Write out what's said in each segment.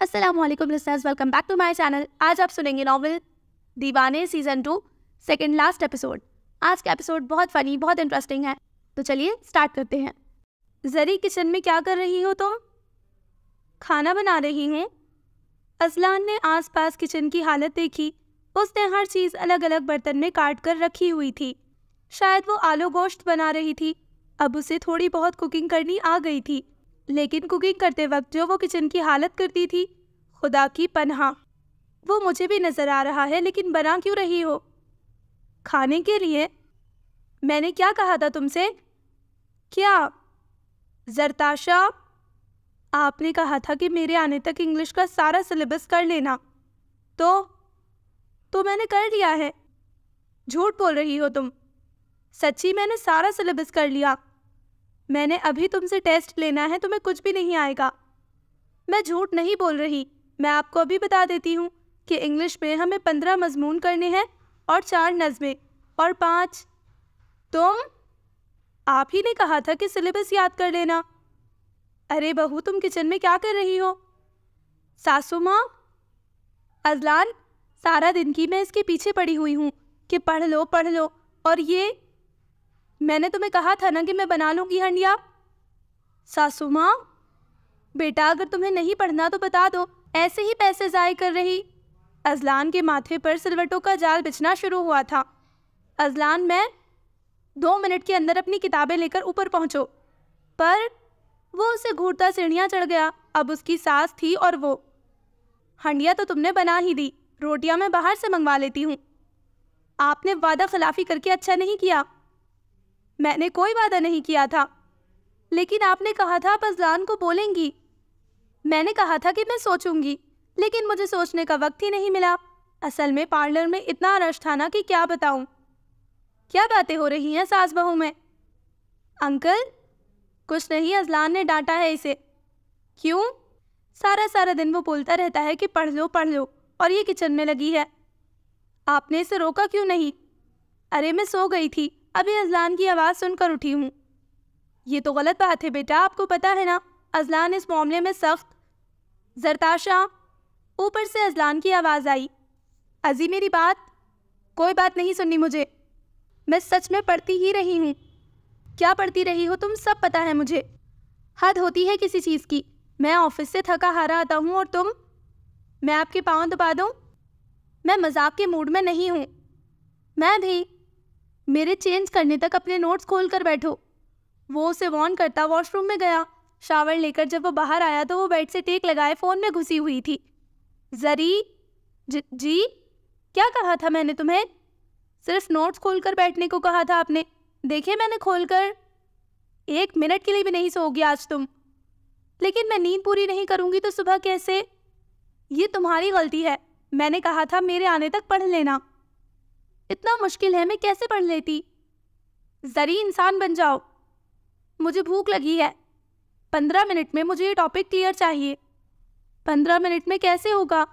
Aslam listeners welcome back to my channel आज आप सुनेंगे novel Deewane season two second last episode आज का एपिसोड बहुत फनी बहुत इंटरेस्टिंग है तो चलिए स्टार्ट करते हैं जरी किचन में क्या कर रही हो तुम तो? खाना बना रही हूँ अजलान ने आसपास किचन की हालत देखी उसने हर चीज़ अलग अलग बर्तन में काट कर रखी हुई थी शायद वो आलू गोश्त बना रही थी अब उसे थोड़ी बहुत कुकिंग करनी आ गई थी लेकिन कुकिंग करते वक्त जो वो किचन की हालत करती थी खुदा की पन्हा वो मुझे भी नज़र आ रहा है लेकिन बना क्यों रही हो खाने के लिए मैंने क्या कहा था तुमसे क्या जरताशा आपने कहा था कि मेरे आने तक इंग्लिश का सारा सिलेबस कर लेना तो तो मैंने कर लिया है झूठ बोल रही हो तुम सच्ची मैंने सारा सिलेबस कर लिया मैंने अभी तुमसे टेस्ट लेना है तुम्हें कुछ भी नहीं आएगा मैं झूठ नहीं बोल रही मैं आपको अभी बता देती हूँ कि इंग्लिश में हमें पंद्रह मजमून करने हैं और चार नज़में और पाँच तुम आप ही ने कहा था कि सिलेबस याद कर लेना अरे बहू तुम किचन में क्या कर रही हो सासू माँ अजलान सारा दिन की मैं इसके पीछे पड़ी हुई हूँ कि पढ़ लो पढ़ लो और ये मैंने तुम्हें कहा था ना कि मैं बना लूँगी हंडिया सासू माँ बेटा अगर तुम्हें नहीं पढ़ना तो बता दो ऐसे ही पैसे ज़ाय कर रही अजलान के माथे पर सिलवटों का जाल बिछना शुरू हुआ था अजलान मैं दो मिनट के अंदर अपनी किताबें लेकर ऊपर पहुंचो पर वो उसे घूरता सीढ़ियाँ चढ़ गया अब उसकी सास थी और वो हंडिया तो तुमने बना ही दी रोटियाँ मैं बाहर से मंगवा लेती हूँ आपने वादा खिलाफी करके अच्छा नहीं किया मैंने कोई वादा नहीं किया था लेकिन आपने कहा था आप अजलान को बोलेंगी मैंने कहा था कि मैं सोचूंगी लेकिन मुझे सोचने का वक्त ही नहीं मिला असल में पार्लर में इतना रश था ना कि क्या बताऊं। क्या बातें हो रही हैं सास बहू में अंकल कुछ नहीं अजलान ने डांटा है इसे क्यों सारा सारा दिन वो बोलता रहता है कि पढ़ लो पढ़ लो और ये किचन में लगी है आपने इसे रोका क्यों नहीं अरे मैं सो गई थी अभी अजलान की आवाज़ सुनकर उठी हूँ ये तो गलत बात है बेटा आपको पता है ना अजलान इस मामले में सख्त जरताशा ऊपर से अजलान की आवाज़ आई अजी मेरी बात कोई बात नहीं सुननी मुझे मैं सच में पढ़ती ही रही हूँ क्या पढ़ती रही हो तुम सब पता है मुझे हद होती है किसी चीज़ की मैं ऑफिस से थका हारा आता हूँ और तुम मैं आपके पाँव दबा दूँ मैं मजाक के मूड में नहीं हूँ मैं भी मेरे चेंज करने तक अपने नोट्स खोल कर बैठो वो उसे वॉन करता वॉशरूम में गया शावर लेकर जब वो बाहर आया तो वो बेड से टेक लगाए फ़ोन में घुसी हुई थी जरी ज, जी क्या कहा था मैंने तुम्हें सिर्फ नोट्स खोल कर बैठने को कहा था आपने देखे मैंने खोल कर एक मिनट के लिए भी नहीं सोगी आज तुम लेकिन मैं नींद पूरी नहीं करूँगी तो सुबह कैसे ये तुम्हारी गलती है मैंने कहा था मेरे आने तक पढ़ लेना इतना मुश्किल है मैं कैसे पढ़ लेती जरी इंसान बन जाओ मुझे भूख लगी है पंद्रह मिनट में मुझे ये टॉपिक क्लियर चाहिए पंद्रह मिनट में कैसे होगा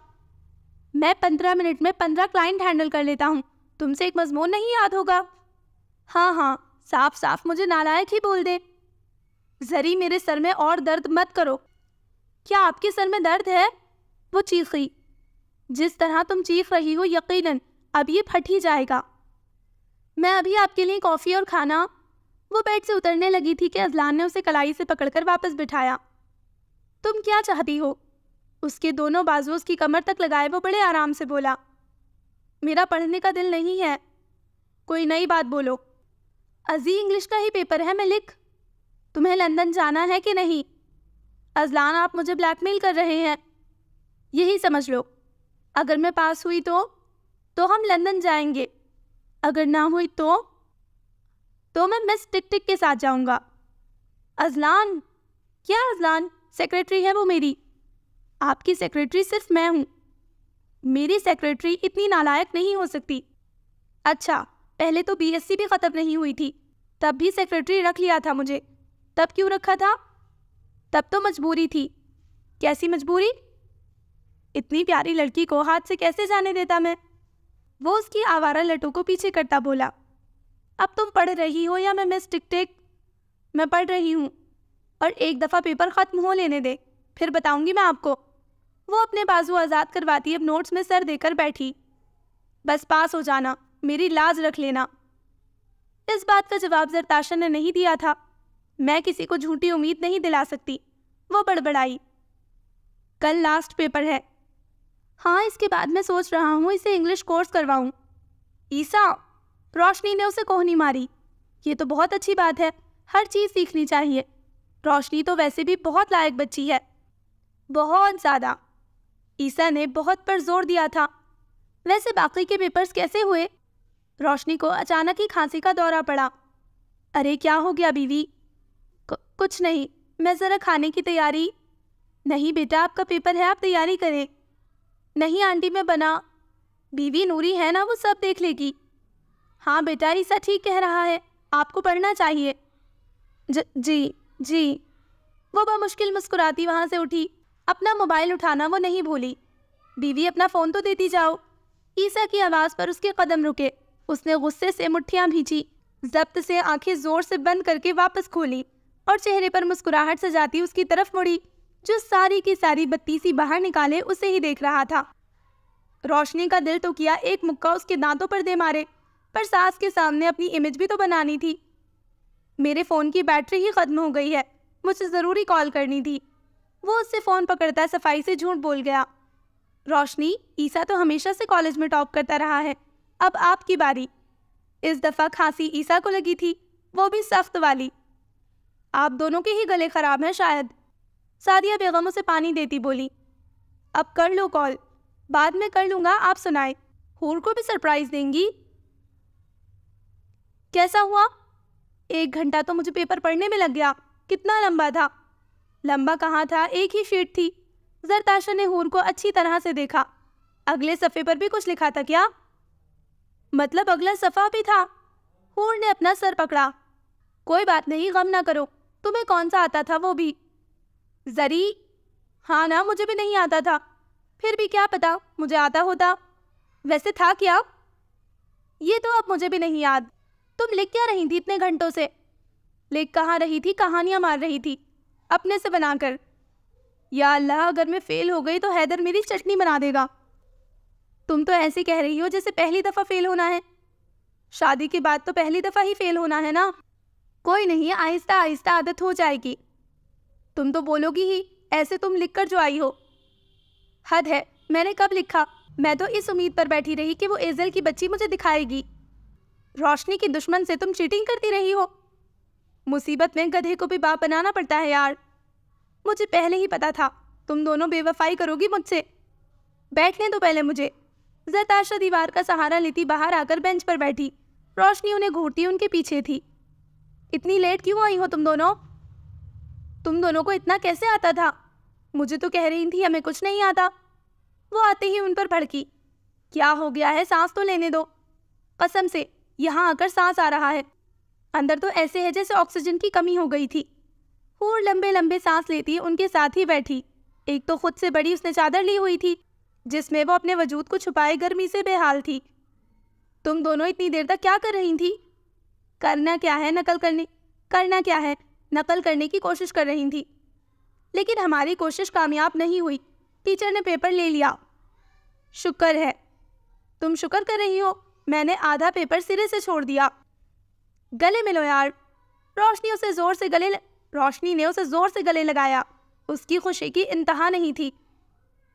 मैं पंद्रह मिनट में पंद्रह क्लाइंट हैंडल कर लेता हूँ तुमसे एक मजमून नहीं याद होगा हाँ हाँ साफ साफ मुझे नालायक ही बोल दे जरी मेरे सर में और दर्द मत करो क्या आपके सर में दर्द है वो चीखी जिस तरह तुम चीख रही हो यकीनन अब ये फट ही जाएगा मैं अभी आपके लिए कॉफ़ी और खाना वो बेड से उतरने लगी थी कि अजलान ने उसे कलाई से पकड़कर वापस बिठाया तुम क्या चाहती हो उसके दोनों बाजू उसकी कमर तक लगाए वो बड़े आराम से बोला मेरा पढ़ने का दिल नहीं है कोई नई बात बोलो अजी इंग्लिश का ही पेपर है मैं लिख तुम्हें लंदन जाना है कि नहीं अजलान आप मुझे ब्लैकमेल कर रहे हैं यही समझ लो अगर मैं पास हुई तो तो हम लंदन जाएंगे अगर ना हुई तो तो मैं मिस टिक टिक के साथ जाऊंगा अजलान क्या अजलान सेक्रेटरी है वो मेरी आपकी सेक्रेटरी सिर्फ मैं हूँ मेरी सेक्रेटरी इतनी नालायक नहीं हो सकती अच्छा पहले तो बीएससी भी ख़त्म नहीं हुई थी तब भी सेक्रेटरी रख लिया था मुझे तब क्यों रखा था तब तो मजबूरी थी कैसी मजबूरी इतनी प्यारी लड़की को हाथ से कैसे जाने देता मैं वो उसकी आवारा लटों को पीछे करता बोला अब तुम पढ़ रही हो या मैं मिस टिक मैं पढ़ रही हूँ और एक दफ़ा पेपर ख़त्म हो लेने दे फिर बताऊँगी मैं आपको वो अपने बाजू आज़ाद करवाती अब नोट्स में सर देकर बैठी बस पास हो जाना मेरी लाज रख लेना इस बात का जवाब जरताशा ने नहीं दिया था मैं किसी को झूठी उम्मीद नहीं दिला सकती वो बड़बड़ाई कल लास्ट पेपर है हाँ इसके बाद मैं सोच रहा हूँ इसे इंग्लिश कोर्स करवाऊँ ईसा रोशनी ने उसे कोहनी मारी ये तो बहुत अच्छी बात है हर चीज़ सीखनी चाहिए रोशनी तो वैसे भी बहुत लायक बच्ची है बहुत ज़्यादा ईसा ने बहुत पर जोर दिया था वैसे बाकी के पेपर्स कैसे हुए रोशनी को अचानक ही खांसी का दौरा पड़ा अरे क्या हो गया बीवी कुछ नहीं मैं ज़रा खाने की तैयारी नहीं बेटा आपका पेपर है आप तैयारी करें नहीं आंटी मैं बना बीवी नूरी है ना वो सब देख लेगी हाँ बेटा ईसा ठीक कह रहा है आपको पढ़ना चाहिए ज, जी जी वो मुश्किल मुस्कुराती वहाँ से उठी अपना मोबाइल उठाना वो नहीं भूली बीवी अपना फ़ोन तो देती जाओ ईसा की आवाज़ पर उसके कदम रुके उसने गुस्से से मुठ्ठियाँ भींची जब्त से आंखें ज़ोर से बंद करके वापस खोली और चेहरे पर मुस्कुराहट सजाती उसकी तरफ मुड़ी जो सारी की सारी बत्ती सी बाहर निकाले उसे ही देख रहा था रोशनी का दिल तो किया एक मुक्का उसके दांतों पर दे मारे पर सास के सामने अपनी इमेज भी तो बनानी थी मेरे फ़ोन की बैटरी ही ख़त्म हो गई है मुझे ज़रूरी कॉल करनी थी वो उससे फ़ोन पकड़ता सफाई से झूठ बोल गया रोशनी ईसा तो हमेशा से कॉलेज में टॉप करता रहा है अब आपकी बारी इस दफ़ा खांसी ईसा को लगी थी वो भी सख्त वाली आप दोनों के ही गले ख़राब हैं शायद सादिया बेगम उसे पानी देती बोली अब कर लो कॉल बाद में कर लूँगा आप सुनाए हूर को भी सरप्राइज़ देंगी कैसा हुआ एक घंटा तो मुझे पेपर पढ़ने में लग गया कितना लंबा था लंबा कहाँ था एक ही शीट थी जरताशा ने हूर को अच्छी तरह से देखा अगले सफ़े पर भी कुछ लिखा था क्या मतलब अगला सफ़ा भी था हूर ने अपना सर पकड़ा कोई बात नहीं गम ना करो तुम्हें कौन सा आता था वो भी जरी हाँ ना मुझे भी नहीं आता था फिर भी क्या पता मुझे आता होता वैसे था क्या ये तो अब मुझे भी नहीं याद तुम लिख क्या रही थी इतने घंटों से लिख कहाँ रही थी कहानियाँ मार रही थी अपने से बनाकर या अल्लाह अगर मैं फ़ेल हो गई तो हैदर मेरी चटनी बना देगा तुम तो ऐसे कह रही हो जैसे पहली दफ़ा फ़ेल होना है शादी के बाद तो पहली दफ़ा ही फ़ेल होना है ना कोई नहीं आहिस्ता आहिस्ता आदत हो जाएगी तुम तो बोलोगी ही ऐसे तुम लिख कर जो आई हो हद है मैंने कब लिखा मैं तो इस उम्मीद पर बैठी रही कि वो एजल की बच्ची मुझे दिखाएगी रोशनी की दुश्मन से तुम चीटिंग करती रही हो मुसीबत में गधे को भी बाप बनाना पड़ता है यार मुझे पहले ही पता था तुम दोनों बेवफाई करोगी मुझसे बैठने दो पहले मुझे जताशा दीवार का सहारा लेती बाहर आकर बेंच पर बैठी रोशनी उन्हें घूरती उनके पीछे थी इतनी लेट क्यों आई हो तुम दोनों तुम दोनों को इतना कैसे आता था मुझे तो कह रही थी हमें कुछ नहीं आता वो आते ही उन पर भड़की क्या हो गया है सांस तो लेने दो कसम से यहाँ आकर सांस आ रहा है अंदर तो ऐसे है जैसे ऑक्सीजन की कमी हो गई थी और लंबे लंबे सांस लेती उनके साथ ही बैठी एक तो खुद से बड़ी उसने चादर ली हुई थी जिसमें वो अपने वजूद को छुपाए गर्मी से बेहाल थी तुम दोनों इतनी देर तक क्या कर रही थी करना क्या है नकल करने करना क्या है नकल करने की कोशिश कर रही थी लेकिन हमारी कोशिश कामयाब नहीं हुई टीचर ने पेपर ले लिया शुक्र है तुम शुक्र कर रही हो मैंने आधा पेपर सिरे से छोड़ दिया गले मिलो यार रोशनी उसे ज़ोर से गले ल... रोशनी ने उसे ज़ोर से गले लगाया उसकी खुशी की इंतहा नहीं थी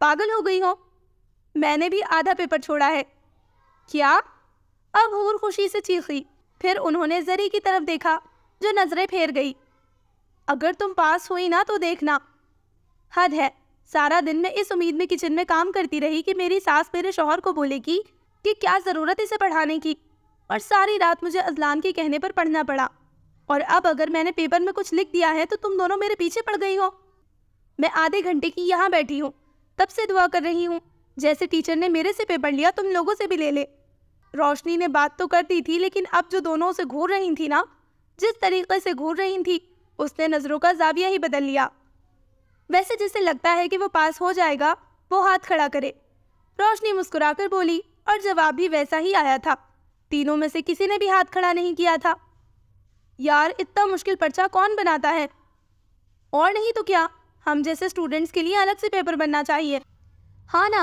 पागल हो गई हो मैंने भी आधा पेपर छोड़ा है क्या अब हूर खुशी से चीखी फिर उन्होंने जरी की तरफ देखा जो नज़रें फेर गई अगर तुम पास हुई ना तो देखना हद है सारा दिन मैं इस उम्मीद में किचन में काम करती रही कि मेरी सास मेरे शोहर को बोलेगी कि क्या ज़रूरत इसे पढ़ाने की और सारी रात मुझे अजलान के कहने पर पढ़ना पड़ा और अब अगर मैंने पेपर में कुछ लिख दिया है तो तुम दोनों मेरे पीछे पड़ गई हो मैं आधे घंटे की यहाँ बैठी हूँ तब से दुआ कर रही हूँ जैसे टीचर ने मेरे से पेपर लिया तुम लोगों से भी ले ले रोशनी ने बात तो कर दी थी लेकिन अब जो दोनों उसे घूर रही थी ना जिस तरीके से घूर रही थी उसने नज़रों का जाविया ही बदल लिया वैसे जिसे लगता है कि वो पास हो जाएगा वो हाथ खड़ा करे रोशनी मुस्कुराकर बोली और जवाब भी वैसा ही आया था तीनों में से किसी ने भी हाथ खड़ा नहीं किया था यार इतना मुश्किल पर्चा कौन बनाता है और नहीं तो क्या हम जैसे स्टूडेंट्स के लिए अलग से पेपर बनना चाहिए हाँ ना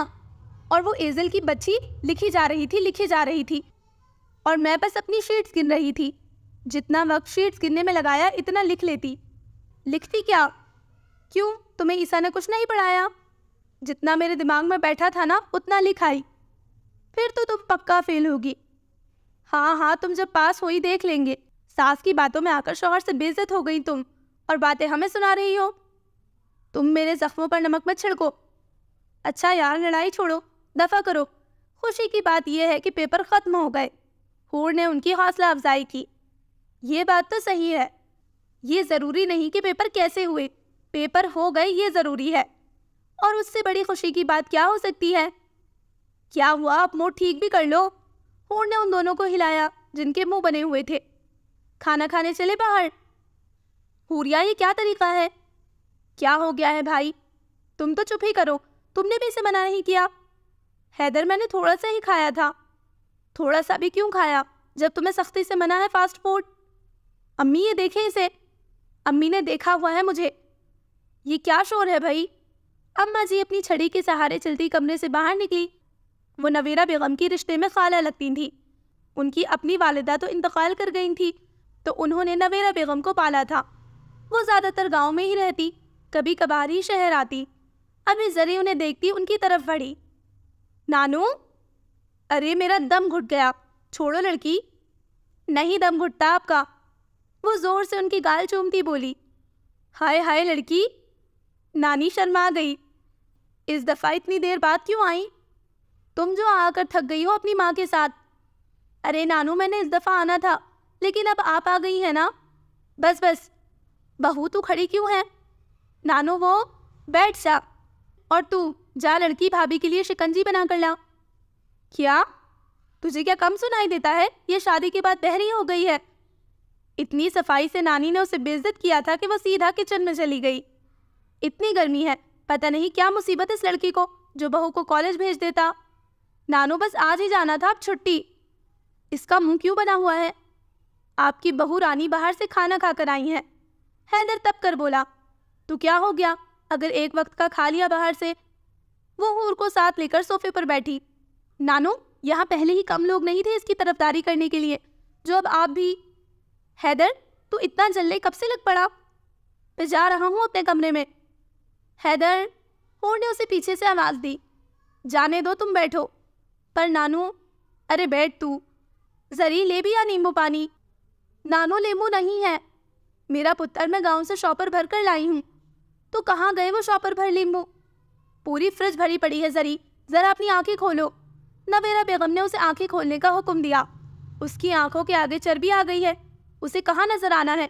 और वो एजल की बच्ची लिखी जा रही थी लिखी जा रही थी और मैं बस अपनी शीट्स गिन रही थी जितना वर्कशीट्स गिनने में लगाया इतना लिख लेती लिखती क्या क्यों तुम्हें ईसा ने कुछ नहीं पढ़ाया जितना मेरे दिमाग में बैठा था ना उतना लिखाई फिर तो तुम पक्का फेल होगी हाँ हाँ तुम जब पास हुई देख लेंगे सास की बातों में आकर शोहर से बेइज्जत हो गई तुम और बातें हमें सुना रही हो तुम मेरे ज़ख्मों पर नमक मत छिड़को अच्छा यार लड़ाई छोड़ो दफ़ा करो खुशी की बात यह है कि पेपर ख़त्म हो गए हूर ने उनकी हौसला अफजाई की ये बात तो सही है ये ज़रूरी नहीं कि पेपर कैसे हुए पेपर हो गए ये ज़रूरी है और उससे बड़ी खुशी की बात क्या हो सकती है क्या हुआ आप मुँह ठीक भी कर लो हूर ने उन दोनों को हिलाया जिनके मुंह बने हुए थे खाना खाने चले बाहर हूरिया ये क्या तरीका है क्या हो गया है भाई तुम तो चुप ही करो तुमने भी इसे मना नहीं किया हैदर मैंने थोड़ा सा ही खाया था थोड़ा सा भी क्यों खाया जब तुम्हें सख्ती से मना है फास्ट फूड अम्मी ये देखें इसे अम्मी ने देखा हुआ है मुझे ये क्या शोर है भाई अम्मा जी अपनी छड़ी के सहारे चलती कमरे से बाहर निकली वो नवेरा बेगम की रिश्ते में खाला लगती थी उनकी अपनी वालदा तो इंतकाल कर गई थी तो उन्होंने नवेरा बेगम को पाला था वो ज़्यादातर गांव में ही रहती कभी कभार ही शहर आती अभी जरी उन्हें देखती उनकी तरफ बढ़ी नानू अरे मेरा दम घुट गया छोड़ो लड़की नहीं दम घुटता आपका वो जोर से उनकी गाल चूमती बोली हाय हाय लड़की नानी शर्मा गई इस दफ़ा इतनी देर बाद क्यों आई तुम जो आकर थक गई हो अपनी माँ के साथ अरे नानू मैंने इस दफ़ा आना था लेकिन अब आप आ गई है ना बस बस बहू तू खड़ी क्यों है नानू वो बैठ सा और तू जा लड़की भाभी के लिए शिकंजी बना कर ला क्या तुझे क्या कम सुनाई देता है ये शादी के बाद बहरी हो गई है इतनी सफाई से नानी ने उसे बेइज्जत किया था कि वो सीधा किचन में चली गई इतनी गर्मी है पता नहीं क्या मुसीबत इस लड़की को जो बहू को कॉलेज भेज देता नानू बस आज ही जाना था अब छुट्टी इसका मुंह क्यों बना हुआ है आपकी बहू रानी बाहर से खाना खाकर आई है हैदर तप कर बोला तो क्या हो गया अगर एक वक्त का खा लिया बाहर से वो हूर को साथ लेकर सोफे पर बैठी नानू यहाँ पहले ही कम लोग नहीं थे इसकी तरफदारी करने के लिए जो अब आप भी हैदर तू इतना जल्दी कब से लग पड़ा मैं जा रहा हूँ अपने कमरे में हैदर हूर ने उसे पीछे से आवाज़ दी जाने दो तुम बैठो पर नानू अरे बैठ तू जरी ले भी या नींबू पानी नानो लेमू नहीं है मेरा पुत्र मैं गांव से शॉपर भर कर लाई हूँ तो कहाँ गए वो शॉपर भर नींबू पूरी फ्रिज भरी पड़ी है जरी ज़रा अपनी आंखें खोलो नवेरा बेगम ने उसे आंखें खोलने का हुक्म दिया उसकी आंखों के आगे चर्बी आ गई है उसे कहाँ नजर आना है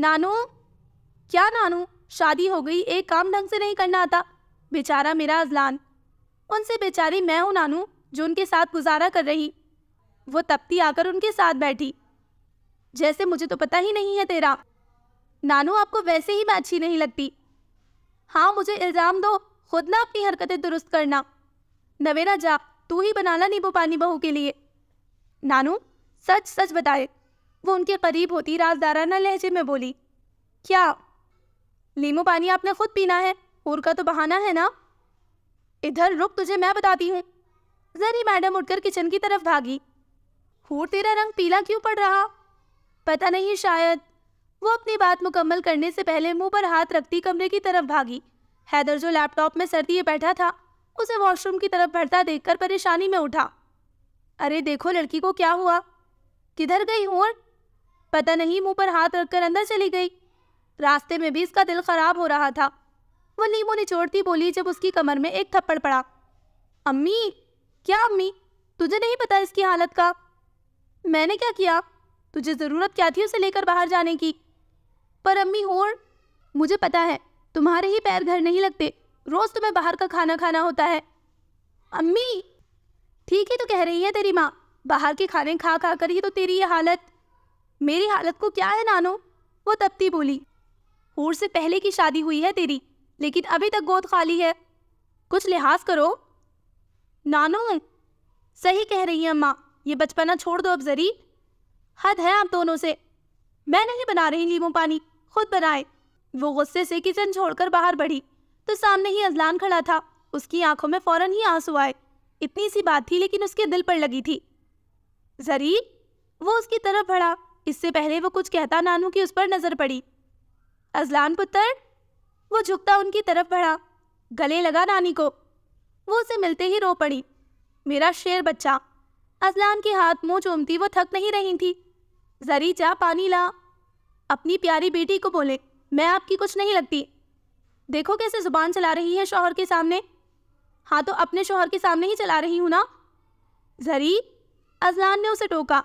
नानू क्या नानू शादी हो गई एक काम ढंग से नहीं करना आता बेचारा मेरा अजलान उनसे बेचारी मैं हूँ नानू जो उनके साथ गुजारा कर रही वो तपती आकर उनके साथ बैठी जैसे मुझे तो पता ही नहीं है तेरा नानू आपको वैसे ही मैं अच्छी नहीं लगती हाँ मुझे इल्ज़ाम दो खुद ना अपनी हरकतें दुरुस्त करना नवेरा जा तू ही बनाना नींबू पानी बहू के लिए नानू सच सच बताए वो उनके करीब होती राजदाराना लहजे में बोली क्या लीमू पानी आपने खुद पीना है और का तो बहाना है ना इधर रुक तुझे मैं बताती हूँ जरी मैडम उठकर किचन की तरफ भागी हूर तेरा रंग पीला क्यों पड़ रहा पता नहीं शायद वो अपनी बात मुकम्मल करने से पहले मुंह पर हाथ रखती कमरे की तरफ भागी हैदर जो लैपटॉप में सर दिए बैठा था उसे वॉशरूम की तरफ बढ़ता देखकर परेशानी में उठा अरे देखो लड़की को क्या हुआ किधर गई हूर पता नहीं मुंह पर हाथ रखकर अंदर चली गई रास्ते में भी इसका दिल खराब हो रहा था वह नींबू निचोड़ती बोली जब उसकी कमर में एक थप्पड़ पड़ा अम्मी क्या अम्मी तुझे नहीं पता इसकी हालत का मैंने क्या किया तुझे ज़रूरत क्या थी उसे लेकर बाहर जाने की पर अम्मी हो मुझे पता है तुम्हारे ही पैर घर नहीं लगते रोज़ तुम्हें बाहर का खाना खाना होता है अम्मी ठीक ही तो कह रही है तेरी माँ बाहर के खाने खा खा कर ही तो तेरी ये हालत मेरी हालत को क्या है नानो वो तपती बोली हूर से पहले की शादी हुई है तेरी लेकिन अभी तक गोद खाली है कुछ लिहाज करो नानो सही कह रही है अम्मा ये बचपना छोड़ दो अब जरी हद है आप दोनों से मैं नहीं बना रही लीमो पानी खुद बनाए वो गुस्से से किचन छोड़कर बाहर बढ़ी तो सामने ही अजलान खड़ा था उसकी आंखों में फौरन ही आंसू आए इतनी सी बात थी लेकिन उसके दिल पर लगी थी जरी वो उसकी तरफ बढ़ा इससे पहले वो कुछ कहता नानू की उस पर नज़र पड़ी अजलान पुत्र वो झुकता उनकी तरफ बढ़ा गले लगा नानी को वो उसे मिलते ही रो पड़ी मेरा शेर बच्चा अजलान के हाथ मुंह चूमती वो थक नहीं रही थी जरी जा पानी ला अपनी प्यारी बेटी को बोले मैं आपकी कुछ नहीं लगती देखो कैसे ज़ुबान चला रही है शोहर के सामने हाँ तो अपने शोहर के सामने ही चला रही हूँ ना जरी अजलान ने उसे टोका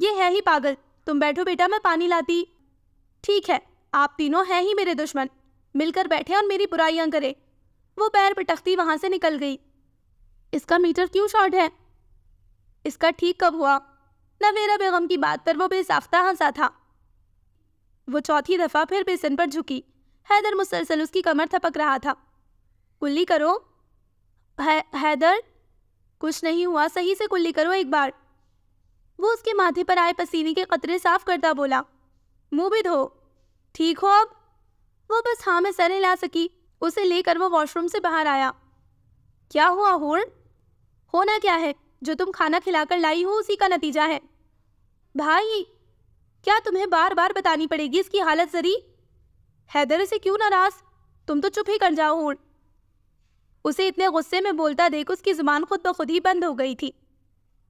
ये है ही पागल तुम बैठो बेटा मैं पानी लाती ठीक है आप तीनों हैं ही मेरे दुश्मन मिलकर बैठे और मेरी बुराइयां करें वो पैर पिटकती वहां से निकल गई इसका मीटर क्यों शॉर्ट है इसका ठीक कब हुआ नवेरा बेगम की बात पर वो बेसाफ्ता हंसा था वो चौथी दफ़ा फिर बेसन पर झुकी हैदर मुसलसल उसकी कमर थपक रहा था कुल्ली करो है, हैदर कुछ नहीं हुआ सही से कुल्ली करो एक बार वो उसके माथे पर आए पसीने के कतरे साफ करता बोला मुंह भी धो ठीक हो अब वो बस हाँ में सर ला सकी उसे लेकर वो वॉशरूम से बाहर आया क्या हुआ होर होना क्या है जो तुम खाना खिलाकर लाई हो उसी का नतीजा है भाई क्या तुम्हें बार बार बतानी पड़ेगी इसकी हालत जरी हैदर से क्यों नाराज तुम तो चुप ही कर जाओ हूँ उसे इतने गुस्से में बोलता देख उसकी ज़ुबान खुद ब खुद ही बंद हो गई थी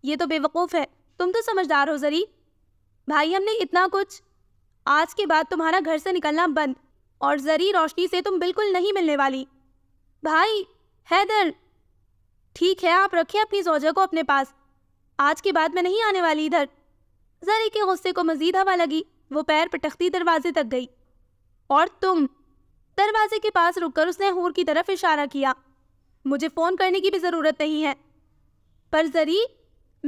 ये तो बेवकूफ़ है तुम तो समझदार हो जरी भाई हमने इतना कुछ आज के बाद तुम्हारा घर से निकलना बंद और जरी रोशनी से तुम बिल्कुल नहीं मिलने वाली भाई हैदर ठीक है आप रखें अपनी सोजा को अपने पास आज के बाद मैं नहीं आने वाली इधर जरी के गुस्से को मजीद हवा लगी वो पैर पटखती दरवाजे तक गई और तुम दरवाजे के पास रुककर उसने हूर की तरफ इशारा किया मुझे फ़ोन करने की भी ज़रूरत नहीं है पर जरी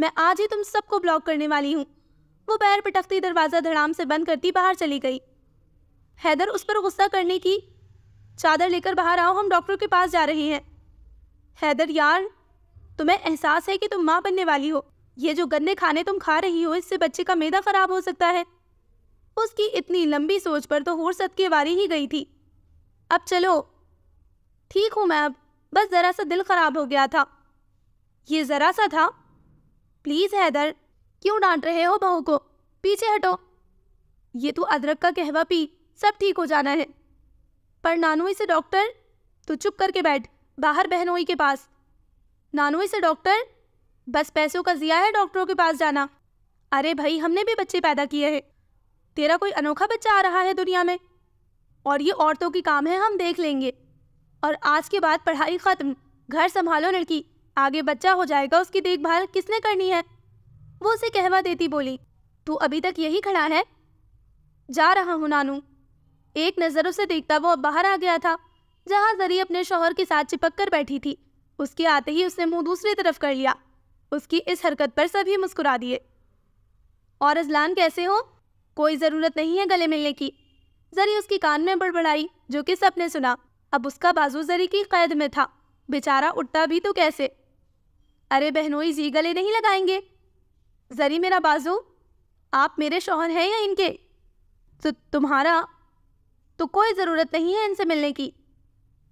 मैं आज ही तुम सबको ब्लॉक करने वाली हूँ वो पैर पटकती दरवाज़ा धड़ाम से बंद करती बाहर चली गई हैदर उस पर गुस्सा करने की चादर लेकर बाहर आओ हम डॉक्टर के पास जा रहे हैं हैदर यार तुम्हें एहसास है कि तुम माँ बनने वाली हो ये जो गन्ने खाने तुम खा रही हो इससे बच्चे का मैदा ख़राब हो सकता है उसकी इतनी लंबी सोच पर तो सद की वारी ही गई थी अब चलो ठीक हूँ मैं अब बस ज़रा सा दिल ख़राब हो गया था ये ज़रा सा था प्लीज़ हैदर क्यों डांट रहे हो बहू को पीछे हटो ये तू अदरक का कहवा पी सब ठीक हो जाना है पर नानू से डॉक्टर तू चुप करके बैठ बाहर बहनोई के पास नानू से डॉक्टर बस पैसों का जिया है डॉक्टरों के पास जाना अरे भाई हमने भी बच्चे पैदा किए हैं तेरा कोई अनोखा बच्चा आ रहा है दुनिया में और ये औरतों की काम है हम देख लेंगे और आज के बाद पढ़ाई ख़त्म घर संभालो लड़की आगे बच्चा हो जाएगा उसकी देखभाल किसने करनी है वो उसे कहवा देती बोली तू अभी तक यही खड़ा है जा रहा हूँ नानू एक नज़र उसे देखता वो बाहर आ गया था जहाँ जरी अपने शोहर के साथ चिपक कर बैठी थी उसके आते ही उसने मुंह दूसरी तरफ कर लिया उसकी इस हरकत पर सभी मुस्कुरा दिए और अजलान कैसे हो कोई ज़रूरत नहीं है गले मिलने की जरी उसकी कान में बड़बड़ाई जो कि सबने सुना अब उसका बाजू जरी की कैद में था बेचारा उठता भी तो कैसे अरे बहनोई जी गले नहीं लगाएंगे जरी मेरा बाजू आप मेरे शोहर हैं या इनके तो तुम्हारा तो कोई ज़रूरत नहीं है इनसे मिलने की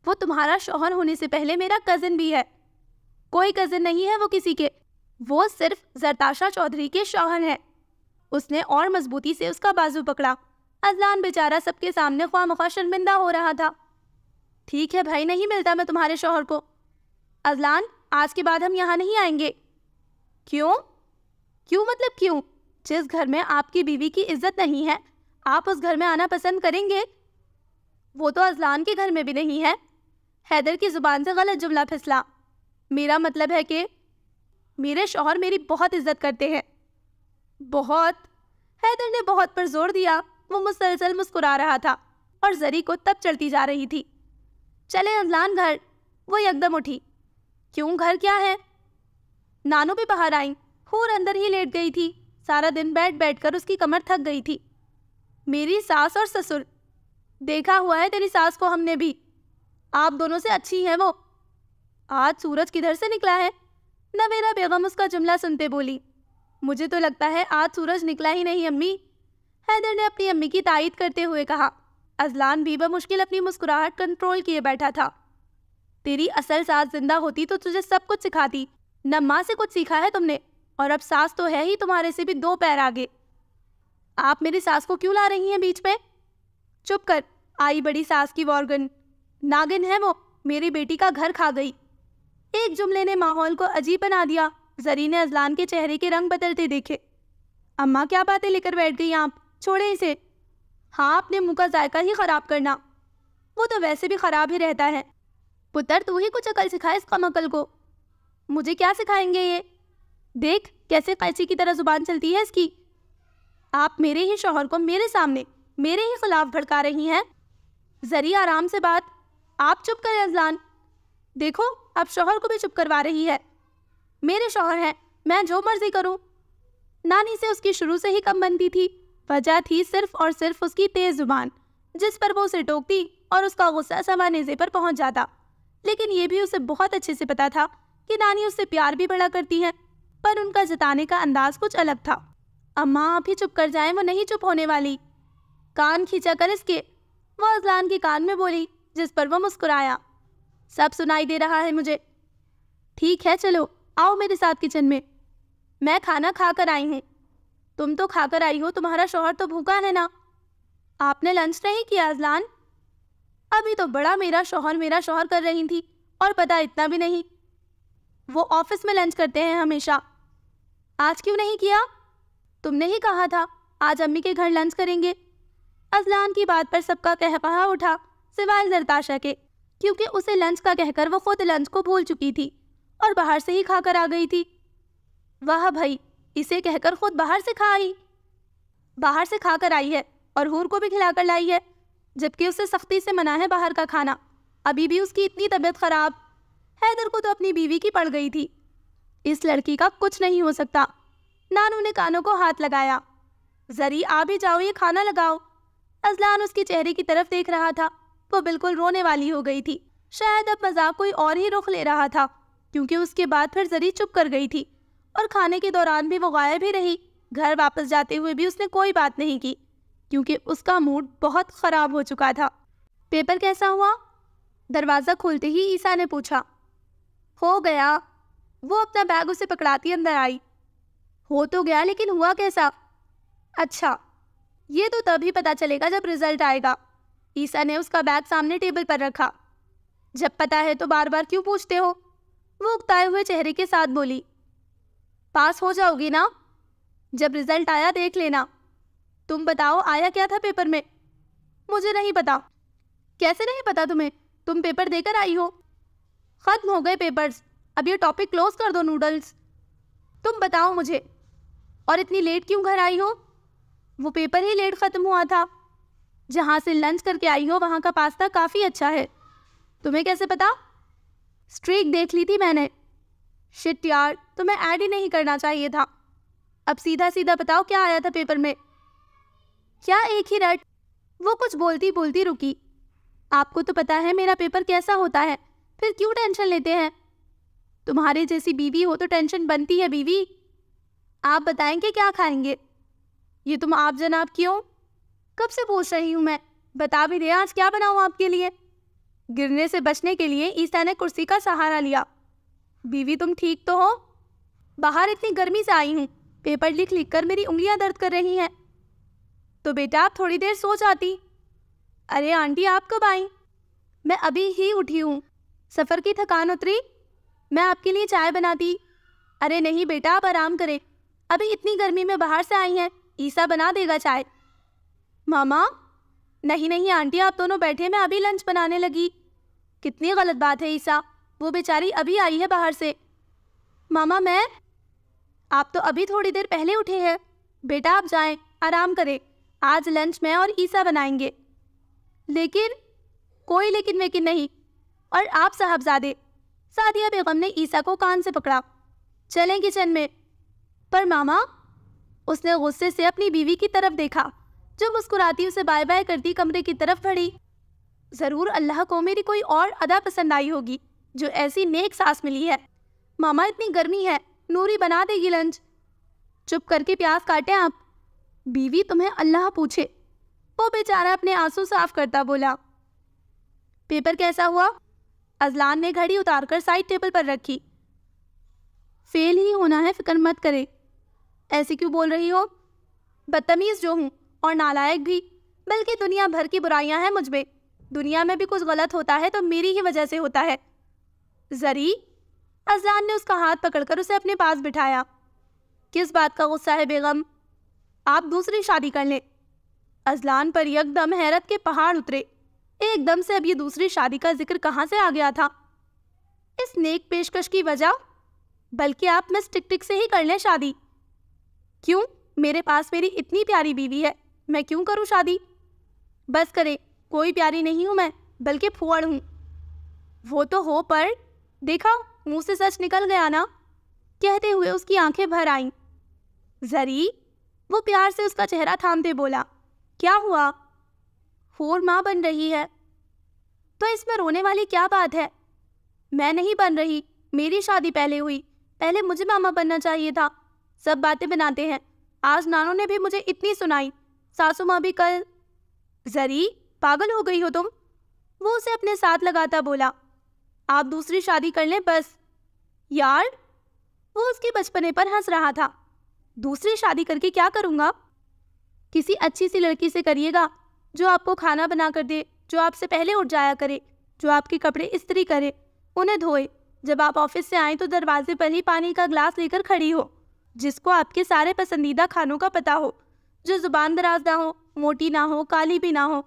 वो तुम्हारा शोहर होने से पहले मेरा कज़न भी है कोई कज़न नहीं है वो किसी के वो सिर्फ जरताशा चौधरी के शौहर हैं उसने और मजबूती से उसका बाजू पकड़ा अजलान बेचारा सबके सामने ख्वामखा शर्मिंदा हो रहा था ठीक है भाई नहीं मिलता मैं तुम्हारे शोहर को अजलान आज के बाद हम यहाँ नहीं आएंगे क्यों क्यों मतलब क्यों जिस घर में आपकी बीवी की इज्जत नहीं है आप उस घर में आना पसंद करेंगे वो तो अजलान के घर में भी नहीं है हैदर की ज़ुबान से गलत जुमला फिसला मेरा मतलब है कि मेरे शोहर मेरी बहुत इज्जत करते हैं बहुत हैदर ने बहुत पर जोर दिया वो मुसलसल मुस्कुरा रहा था और जरी को तब चलती जा रही थी चले अजलान घर वो एकदम उठी क्यों घर क्या है नानो भी बाहर आई खूर अंदर ही लेट गई थी सारा दिन बैठ बैठ कर उसकी कमर थक गई थी मेरी सास और ससुर देखा हुआ है तेरी सास को हमने भी आप दोनों से अच्छी हैं वो आज सूरज किधर से निकला है नवेरा बेगम उसका जुमला सुनते बोली मुझे तो लगता है आज सूरज निकला ही नहीं अम्मी हैदर ने अपनी अम्मी की तायद करते हुए कहा अजलान भी बमुश्किल अपनी मुस्कुराहट कंट्रोल किए बैठा था तेरी असल सास जिंदा होती तो तुझे सब कुछ सिखाती न माँ से कुछ सीखा है तुमने और अब सास तो है ही तुम्हारे से भी दो पैर आगे आप मेरी सास को क्यों ला रही हैं बीच में चुप कर आई बड़ी सास की वॉर्गन नागिन है वो मेरी बेटी का घर खा गई एक जुमले ने माहौल को अजीब बना दिया जरी ने अजलान के चेहरे के रंग बदलते देखे अम्मा क्या बातें लेकर बैठ गई आप छोड़े इसे हाँ अपने मुँह का जायका ही ख़राब करना वो तो वैसे भी ख़राब ही रहता है पुत्र तू ही कुछ अकल सिखाए इस अकल को मुझे क्या सिखाएंगे ये देख कैसे कैसी की तरह जुबान चलती है इसकी आप मेरे ही शोहर को मेरे सामने मेरे ही खिलाफ भड़का रही हैं जरी आराम से बात आप चुप करें अजलान देखो आप शोहर को भी चुप करवा रही है मेरे शोहर हैं मैं जो मर्जी करूं नानी से उसकी शुरू से ही कम बनती थी वजह थी सिर्फ और सिर्फ उसकी तेज़ जुबान जिस पर वो उसे टोकती और उसका गुस्सा समानेजे पर पहुंच जाता लेकिन ये भी उसे बहुत अच्छे से पता था कि नानी उससे प्यार भी बड़ा करती है पर उनका जताने का अंदाज कुछ अलग था अम्मा आप ही चुप कर जाए वो नहीं चुप होने वाली कान खींचा कर इसके वह अजलान के कान में बोली जिस पर वह मुस्कुराया सब सुनाई दे रहा है मुझे ठीक है चलो आओ मेरे साथ किचन में मैं खाना खा कर आई हूँ तुम तो खाकर आई हो तुम्हारा शोहर तो भूखा है ना आपने लंच नहीं किया अजलान अभी तो बड़ा मेरा शोहर मेरा शोहर कर रही थी और पता इतना भी नहीं वो ऑफिस में लंच करते हैं हमेशा आज क्यों नहीं किया तुमने ही कहा था आज अम्मी के घर लंच करेंगे अजलान की बात पर सबका कहपहा उठा सिवाय जरताशा के क्योंकि उसे लंच का कहकर वो खुद लंच को भूल चुकी थी और बाहर से ही खाकर आ गई थी वाह भाई इसे कहकर खुद बाहर से खा आई बाहर से खाकर आई है और हूर को भी खिलाकर लाई है जबकि उसे सख्ती से मना है बाहर का खाना अभी भी उसकी इतनी तबीयत ख़राब हैदर को तो अपनी बीवी की पड़ गई थी इस लड़की का कुछ नहीं हो सकता नानू ने कानों को हाथ लगाया जरी आ भी जाओ ये खाना लगाओ अजलान उसके चेहरे की तरफ देख रहा था वो बिल्कुल रोने वाली हो गई थी शायद अब मजाक कोई और ही रुख ले रहा था क्योंकि उसके बाद फिर जरी चुप कर गई थी और खाने के दौरान भी वो गायब ही रही घर वापस जाते हुए भी उसने कोई बात नहीं की क्योंकि उसका मूड बहुत ख़राब हो चुका था पेपर कैसा हुआ दरवाज़ा खोलते ही ईसा ने पूछा हो गया वो अपना बैग उसे पकड़ाती अंदर आई हो तो गया लेकिन हुआ कैसा अच्छा ये तो तभी पता चलेगा जब रिजल्ट आएगा ईसा ने उसका बैग सामने टेबल पर रखा जब पता है तो बार बार क्यों पूछते हो वो उगताए हुए चेहरे के साथ बोली पास हो जाओगी ना जब रिजल्ट आया देख लेना तुम बताओ आया क्या था पेपर में मुझे नहीं पता कैसे नहीं पता तुम्हें तुम पेपर देकर आई हो ख़त्म हो गए पेपर्स अब ये टॉपिक क्लोज कर दो नूडल्स तुम बताओ मुझे और इतनी लेट क्यों घर आई हो वो पेपर ही लेट ख़त्म हुआ था जहाँ से लंच करके आई हो वहाँ का पास्ता काफ़ी अच्छा है तुम्हें कैसे पता स्ट्रीक देख ली थी मैंने शिट यार तुम्हें ऐड ही नहीं करना चाहिए था अब सीधा सीधा बताओ क्या आया था पेपर में क्या एक ही रट वो कुछ बोलती बोलती रुकी आपको तो पता है मेरा पेपर कैसा होता है फिर क्यों टेंशन लेते हैं तुम्हारे जैसी बीवी हो तो टेंशन बनती है बीवी आप बताएंगे क्या खाएंगे ये तुम आप जनाब क्यों कब से पूछ रही हूँ मैं बता भी दे आज क्या बनाऊँ आपके लिए गिरने से बचने के लिए ईसा ने कुर्सी का सहारा लिया बीवी तुम ठीक तो हो बाहर इतनी गर्मी से आई हूँ पेपर लिख लिख कर मेरी उंगलियां दर्द कर रही हैं तो बेटा आप थोड़ी देर सो जाती अरे आंटी आप कब आई मैं अभी ही उठी हूँ सफ़र की थकान उतरी मैं आपके लिए चाय बनाती अरे नहीं बेटा आप आराम करें अभी इतनी गर्मी में बाहर से आई हैं ईसा बना देगा चाय मामा नहीं नहीं आंटी आप दोनों बैठे मैं अभी लंच बनाने लगी कितनी गलत बात है ईसा वो बेचारी अभी आई है बाहर से मामा मैं आप तो अभी थोड़ी देर पहले उठे हैं बेटा आप जाएं आराम करें आज लंच मैं और ईसा बनाएंगे लेकिन कोई लेकिन वेकिन नहीं और आप साहबजादे सादिया बेगम ने ईसा को कान से पकड़ा चलें किचन में पर मामा उसने गुस्से से अपनी बीवी की तरफ देखा जो मुस्कुराती उसे बाय बाय करती कमरे की तरफ बढ़ी ज़रूर अल्लाह को मेरी कोई और अदा पसंद आई होगी जो ऐसी नेक सांस मिली है मामा इतनी गर्मी है नूरी बना देगी लंच चुप करके प्याज काटें आप बीवी तुम्हें अल्लाह पूछे वो बेचारा अपने आंसू साफ करता बोला पेपर कैसा हुआ अजलान ने घड़ी उतारकर साइड टेबल पर रखी फेल ही होना है फिक्र मत करे ऐसे क्यों बोल रही हो बदतमीज़ जो हूँ और नालायक भी बल्कि दुनिया भर की बुराइयाँ हैं मुझमें दुनिया में भी कुछ गलत होता है तो मेरी ही वजह से होता है जरी अजलान ने उसका हाथ पकड़कर उसे अपने पास बिठाया किस बात का गुस्सा है बेगम आप दूसरी शादी कर लें अजलान पर यकदम हैरत के पहाड़ उतरे एकदम से अब ये दूसरी शादी का जिक्र कहाँ से आ गया था इस नेक पेशकश की वजह बल्कि आप मिस टिक टिक से ही कर लें शादी क्यों मेरे पास मेरी इतनी प्यारी बीवी है मैं क्यों करूं शादी बस करे कोई प्यारी नहीं हूं मैं बल्कि फुअड़ हूं वो तो हो पर देखा मुंह से सच निकल गया ना कहते हुए उसकी आंखें भर आईं जरी वो प्यार से उसका चेहरा थामते बोला क्या हुआ फोर माँ बन रही है तो इसमें रोने वाली क्या बात है मैं नहीं बन रही मेरी शादी पहले हुई पहले मुझे मामा बनना चाहिए था सब बातें बनाते हैं आज नानों ने भी मुझे इतनी सुनाई सासू माँ भी कल जरी पागल हो गई हो तुम वो उसे अपने साथ लगाता बोला आप दूसरी शादी कर लें बस यार वो उसके बचपने पर हंस रहा था दूसरी शादी करके क्या करूँगा किसी अच्छी सी लड़की से करिएगा जो आपको खाना बना कर दे जो आपसे पहले उठ जाया करे जो आपके कपड़े इस्त्री करे उन्हें धोए जब आप ऑफिस से आए तो दरवाजे पर ही पानी का ग्लास लेकर खड़ी हो जिसको आपके सारे पसंदीदा खानों का पता हो जो जुबान दराज ना हो मोटी ना हो काली भी ना हो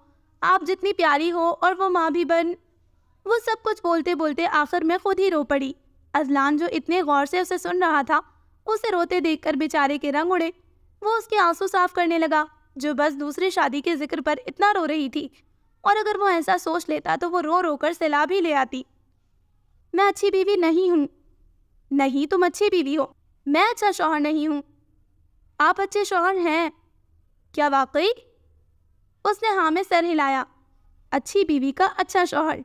आप जितनी प्यारी हो और वो माँ भी बन वो सब कुछ बोलते बोलते आखिर मैं खुद ही रो पड़ी अजलान जो इतने गौर से उसे सुन रहा था उसे रोते देखकर बेचारे के रंग उड़े वो उसके आंसू साफ करने लगा जो बस दूसरी शादी के जिक्र पर इतना रो रही थी और अगर वो ऐसा सोच लेता तो वो रो रो कर सैलाब ही ले आती मैं अच्छी बीवी नहीं हूँ नहीं तुम अच्छी बीवी हो मैं अच्छा शोहर नहीं हूँ आप अच्छे शोहर हैं क्या वाकई उसने हाँ में सर हिलाया अच्छी बीवी का अच्छा शोहर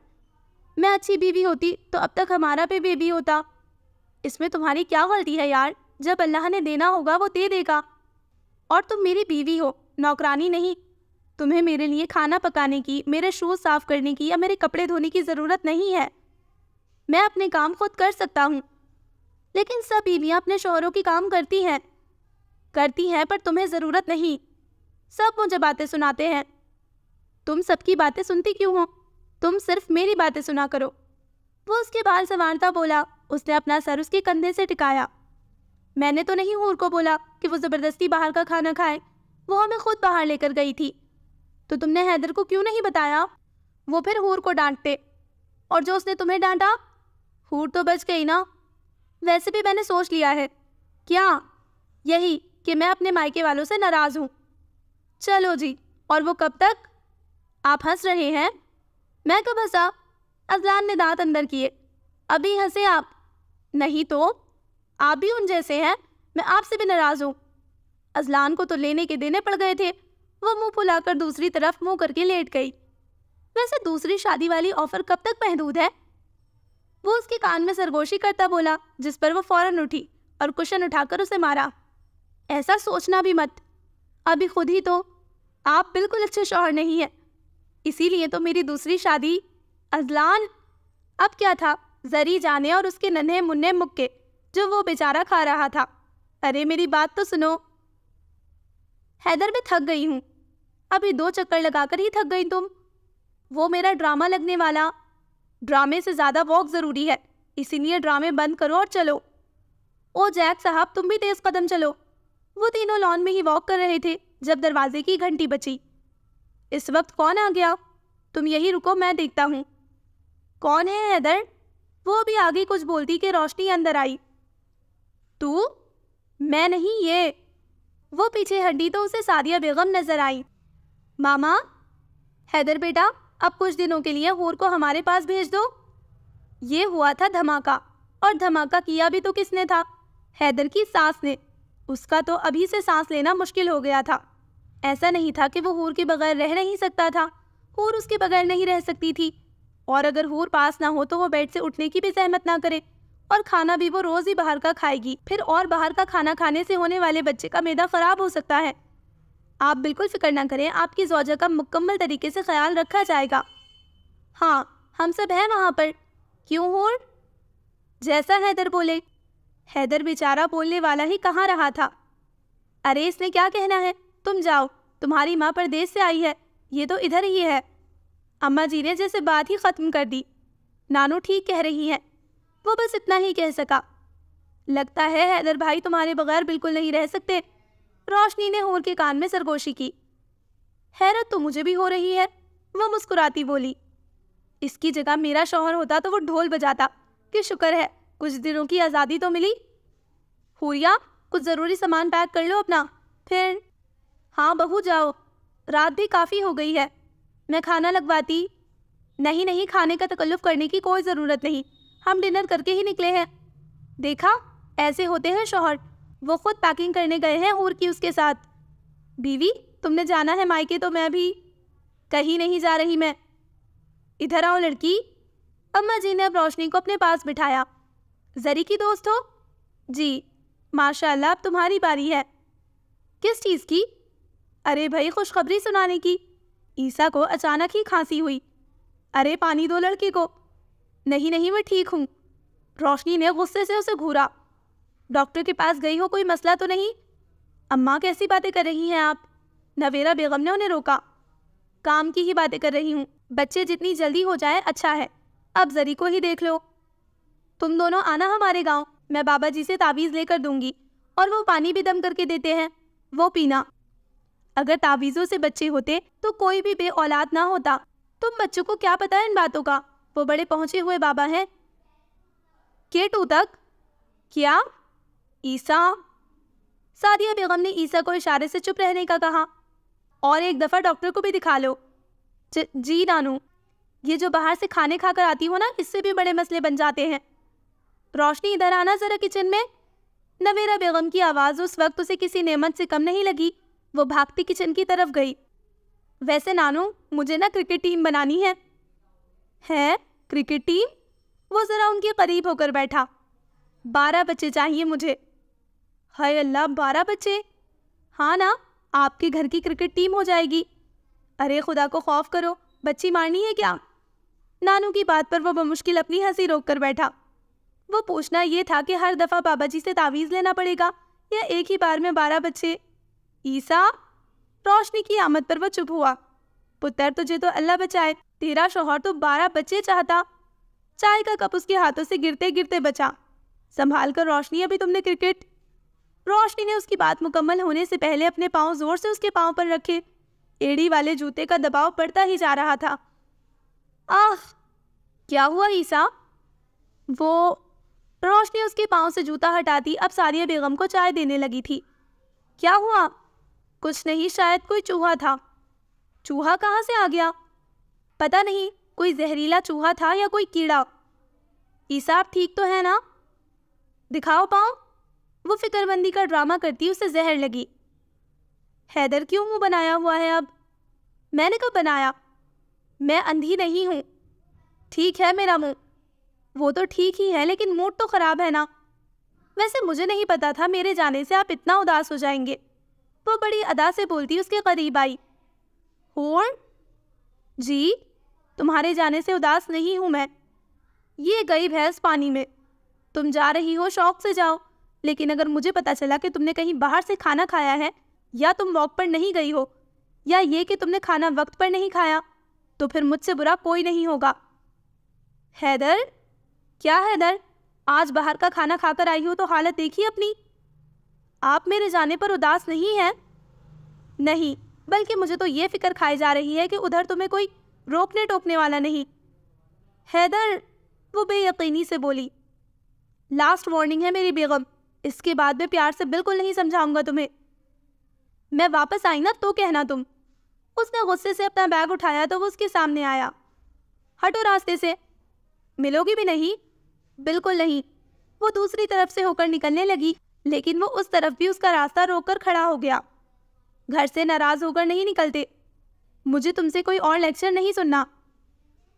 मैं अच्छी बीवी होती तो अब तक हमारा पे बेबी होता इसमें तुम्हारी क्या गलती है यार जब अल्लाह ने देना होगा वो दे देगा और तुम मेरी बीवी हो नौकरानी नहीं तुम्हें मेरे लिए खाना पकाने की मेरे शूज़ साफ़ करने की या मेरे कपड़े धोने की ज़रूरत नहीं है मैं अपने काम खुद कर सकता हूँ लेकिन सब बीवियाँ अपने शोहरों की काम करती हैं करती हैं पर तुम्हें ज़रूरत नहीं सब मुझे बातें सुनाते हैं तुम सबकी बातें सुनती क्यों हो तुम सिर्फ मेरी बातें सुना करो वो उसके बाल संवारता बोला उसने अपना सर उसके कंधे से टिकाया मैंने तो नहीं हूर को बोला कि वो ज़बरदस्ती बाहर का खाना खाए वो हमें खुद बाहर लेकर गई थी तो तुमने हैदर को क्यों नहीं बताया वो फिर हूर को डांटते और जो उसने तुम्हें डांटा हूर तो बच गई ना वैसे भी मैंने सोच लिया है क्या हाँ, यही कि मैं अपने मायके वालों से नाराज़ हूँ चलो जी और वो कब तक आप हंस रहे हैं मैं कब हंसा अजलान ने दांत अंदर किए अभी हंसे आप नहीं तो आप भी उन जैसे हैं मैं आपसे भी नाराज़ हूँ अजलान को तो लेने के देने पड़ गए थे वो मुंह फुलाकर दूसरी तरफ मुंह करके लेट गई वैसे दूसरी शादी वाली ऑफर कब तक महदूद है वो उसके कान में सरगोशी करता बोला जिस पर वो फौरन उठी और कुशन उठाकर उसे मारा ऐसा सोचना भी मत अभी खुद ही तो आप बिल्कुल अच्छे शौहर नहीं हैं इसीलिए तो मेरी दूसरी शादी अजलान अब क्या था जरी जाने और उसके नन्हे मुन्ने मुक्के जो वो बेचारा खा रहा था अरे मेरी बात तो सुनो हैदर मैं थक गई हूँ अभी दो चक्कर लगाकर ही थक गई तुम वो मेरा ड्रामा लगने वाला ड्रामे से ज़्यादा वॉक ज़रूरी है इसीलिए ड्रामे बंद करो और चलो ओ जैक साहब तुम भी तेज़ कदम चलो वो तीनों लॉन में ही वॉक कर रहे थे जब दरवाजे की घंटी बची इस वक्त कौन आ गया तुम यही रुको मैं देखता हूँ कौन है हैदर वो अभी आगे कुछ बोलती कि रोशनी अंदर आई तू मैं नहीं ये वो पीछे हड्डी तो उसे सादिया बेगम नजर आई मामा हैदर बेटा अब कुछ दिनों के लिए होर को हमारे पास भेज दो ये हुआ था धमाका और धमाका किया भी तो किसने था हैदर की सास ने उसका तो अभी से सांस लेना मुश्किल हो गया था ऐसा नहीं था कि वो हूर के बगैर रह नहीं सकता था हूर उसके बगैर नहीं रह सकती थी और अगर हूर पास ना हो तो वो बेड से उठने की भी सहमत ना करे और खाना भी वो रोज ही बाहर का खाएगी फिर और बाहर का खाना खाने से होने वाले बच्चे का मैदा खराब हो सकता है आप बिल्कुल फिक्र ना करें आपकी जोजा का मुकम्मल तरीके से ख्याल रखा जाएगा हाँ हम सब हैं वहाँ पर क्यों हो जैसा हैदर बोले हैदर बेचारा बोलने वाला ही कहाँ रहा था अरे इसने क्या कहना है तुम जाओ तुम्हारी माँ परदेश से आई है ये तो इधर ही है अम्मा जी ने जैसे बात ही ख़त्म कर दी नानू ठीक कह रही है वो बस इतना ही कह सका लगता है हैदर भाई तुम्हारे बगैर बिल्कुल नहीं रह सकते रोशनी ने होर के कान में सरगोशी की हैरत तो मुझे भी हो रही है वह मुस्कुराती बोली इसकी जगह मेरा शौहर होता तो वो ढोल बजाता कि शुक्र है कुछ दिनों की आज़ादी तो मिली हुरिया कुछ ज़रूरी सामान पैक कर लो अपना फिर हाँ बहू जाओ रात भी काफ़ी हो गई है मैं खाना लगवाती नहीं नहीं खाने का तकल्लुफ़ करने की कोई ज़रूरत नहीं हम डिनर करके ही निकले हैं देखा ऐसे होते हैं शोहर वो खुद पैकिंग करने गए हैं हूर की उसके साथ बीवी तुमने जाना है मायके तो मैं भी कहीं नहीं जा रही मैं इधर आओ लड़की अम्मा जी ने अब रोशनी को अपने पास बिठाया जरी की दोस्त हो जी माशाल्लाह अब तुम्हारी बारी है किस चीज़ की अरे भाई खुशखबरी सुनाने की ईसा को अचानक ही खांसी हुई अरे पानी दो लड़के को नहीं नहीं मैं ठीक हूँ रोशनी ने गुस्से से उसे घूरा डॉक्टर के पास गई हो कोई मसला तो नहीं अम्मा कैसी बातें कर रही हैं आप नवेरा बेगम ने उन्हें रोका काम की ही बातें कर रही हूँ बच्चे जितनी जल्दी हो जाए अच्छा है अब जरी को ही देख लो तुम दोनों आना हमारे गांव मैं बाबा जी से तावीज़ लेकर दूंगी और वो पानी भी दम करके देते हैं वो पीना अगर तावीज़ों से बच्चे होते तो कोई भी बे औलाद ना होता तुम बच्चों को क्या पता है इन बातों का वो बड़े पहुंचे हुए बाबा हैं के टू तक क्या ईसा सादिया बेगम ने ईसा को इशारे से चुप रहने का कहा और एक दफ़ा डॉक्टर को भी दिखा लो जी नानू ये जो बाहर से खाने खाकर आती हो ना इससे भी बड़े मसले बन जाते हैं रोशनी इधर आना ज़रा किचन में नवेरा बेगम की आवाज़ उस वक्त उसे किसी नेमत से कम नहीं लगी वो भागती किचन की तरफ गई वैसे नानू मुझे ना क्रिकेट टीम बनानी है है क्रिकेट टीम वो ज़रा उनके करीब होकर बैठा बारह बच्चे चाहिए मुझे हाय अल्लाह बारह बच्चे हाँ ना आपके घर की क्रिकेट टीम हो जाएगी अरे खुदा को खौफ करो बच्ची मारनी है क्या नानू की बात पर वो बमुश्किल अपनी हंसी रोक कर बैठा वो पूछना ये था कि हर दफ़ा बाबा जी से तावीज़ लेना पड़ेगा या एक ही बार में बारह बच्चे ईसा रोशनी की आमद पर वह चुप हुआ पुत्र तुझे तो अल्लाह बचाए तेरा शोहर तो बारह बच्चे चाहता चाय का कप उसके हाथों से गिरते गिरते बचा संभाल कर रोशनी अभी तुमने क्रिकेट रोशनी ने उसकी बात मुकम्मल होने से पहले अपने पाँव जोर से उसके पाँव पर रखे एड़ी वाले जूते का दबाव पड़ता ही जा रहा था आह क्या हुआ ईसा वो रोशनी उसके पाँव से जूता हटाती अब सारिया बेगम को चाय देने लगी थी क्या हुआ कुछ नहीं शायद कोई चूहा था चूहा कहाँ से आ गया पता नहीं कोई जहरीला चूहा था या कोई कीड़ा ईसा आप ठीक तो है ना दिखाओ पाओ वो फिक्रबंदी का ड्रामा करती उसे जहर लगी हैदर क्यों मुंह बनाया हुआ है अब मैंने कब बनाया मैं अंधी नहीं हूँ ठीक है मेरा मुंह वो तो ठीक ही है लेकिन मूड तो ख़राब है ना वैसे मुझे नहीं पता था मेरे जाने से आप इतना उदास हो जाएंगे वो बड़ी अदा से बोलती उसके करीब आई होर जी तुम्हारे जाने से उदास नहीं हूँ मैं ये गई भैंस पानी में तुम जा रही हो शौक से जाओ लेकिन अगर मुझे पता चला कि तुमने कहीं बाहर से खाना खाया है या तुम वॉक पर नहीं गई हो या ये कि तुमने खाना वक्त पर नहीं खाया तो फिर मुझसे बुरा कोई नहीं होगा हैदर क्या हैदर आज बाहर का खाना खाकर आई हो तो हालत देखिए अपनी आप मेरे जाने पर उदास नहीं हैं नहीं बल्कि मुझे तो ये फिक्र खाई जा रही है कि उधर तुम्हें कोई रोकने टोकने वाला नहीं हैदर वो बेयकीनी से बोली लास्ट वार्निंग है मेरी बेगम इसके बाद मैं प्यार से बिल्कुल नहीं समझाऊंगा तुम्हें मैं वापस आई ना तो कहना तुम उसने गुस्से से अपना बैग उठाया तो वो उसके सामने आया हटो रास्ते से मिलोगी भी नहीं बिल्कुल नहीं वो दूसरी तरफ से होकर निकलने लगी लेकिन वो उस तरफ भी उसका रास्ता रोककर खड़ा हो गया घर से नाराज़ होकर नहीं निकलते मुझे तुमसे कोई और लेक्चर नहीं सुनना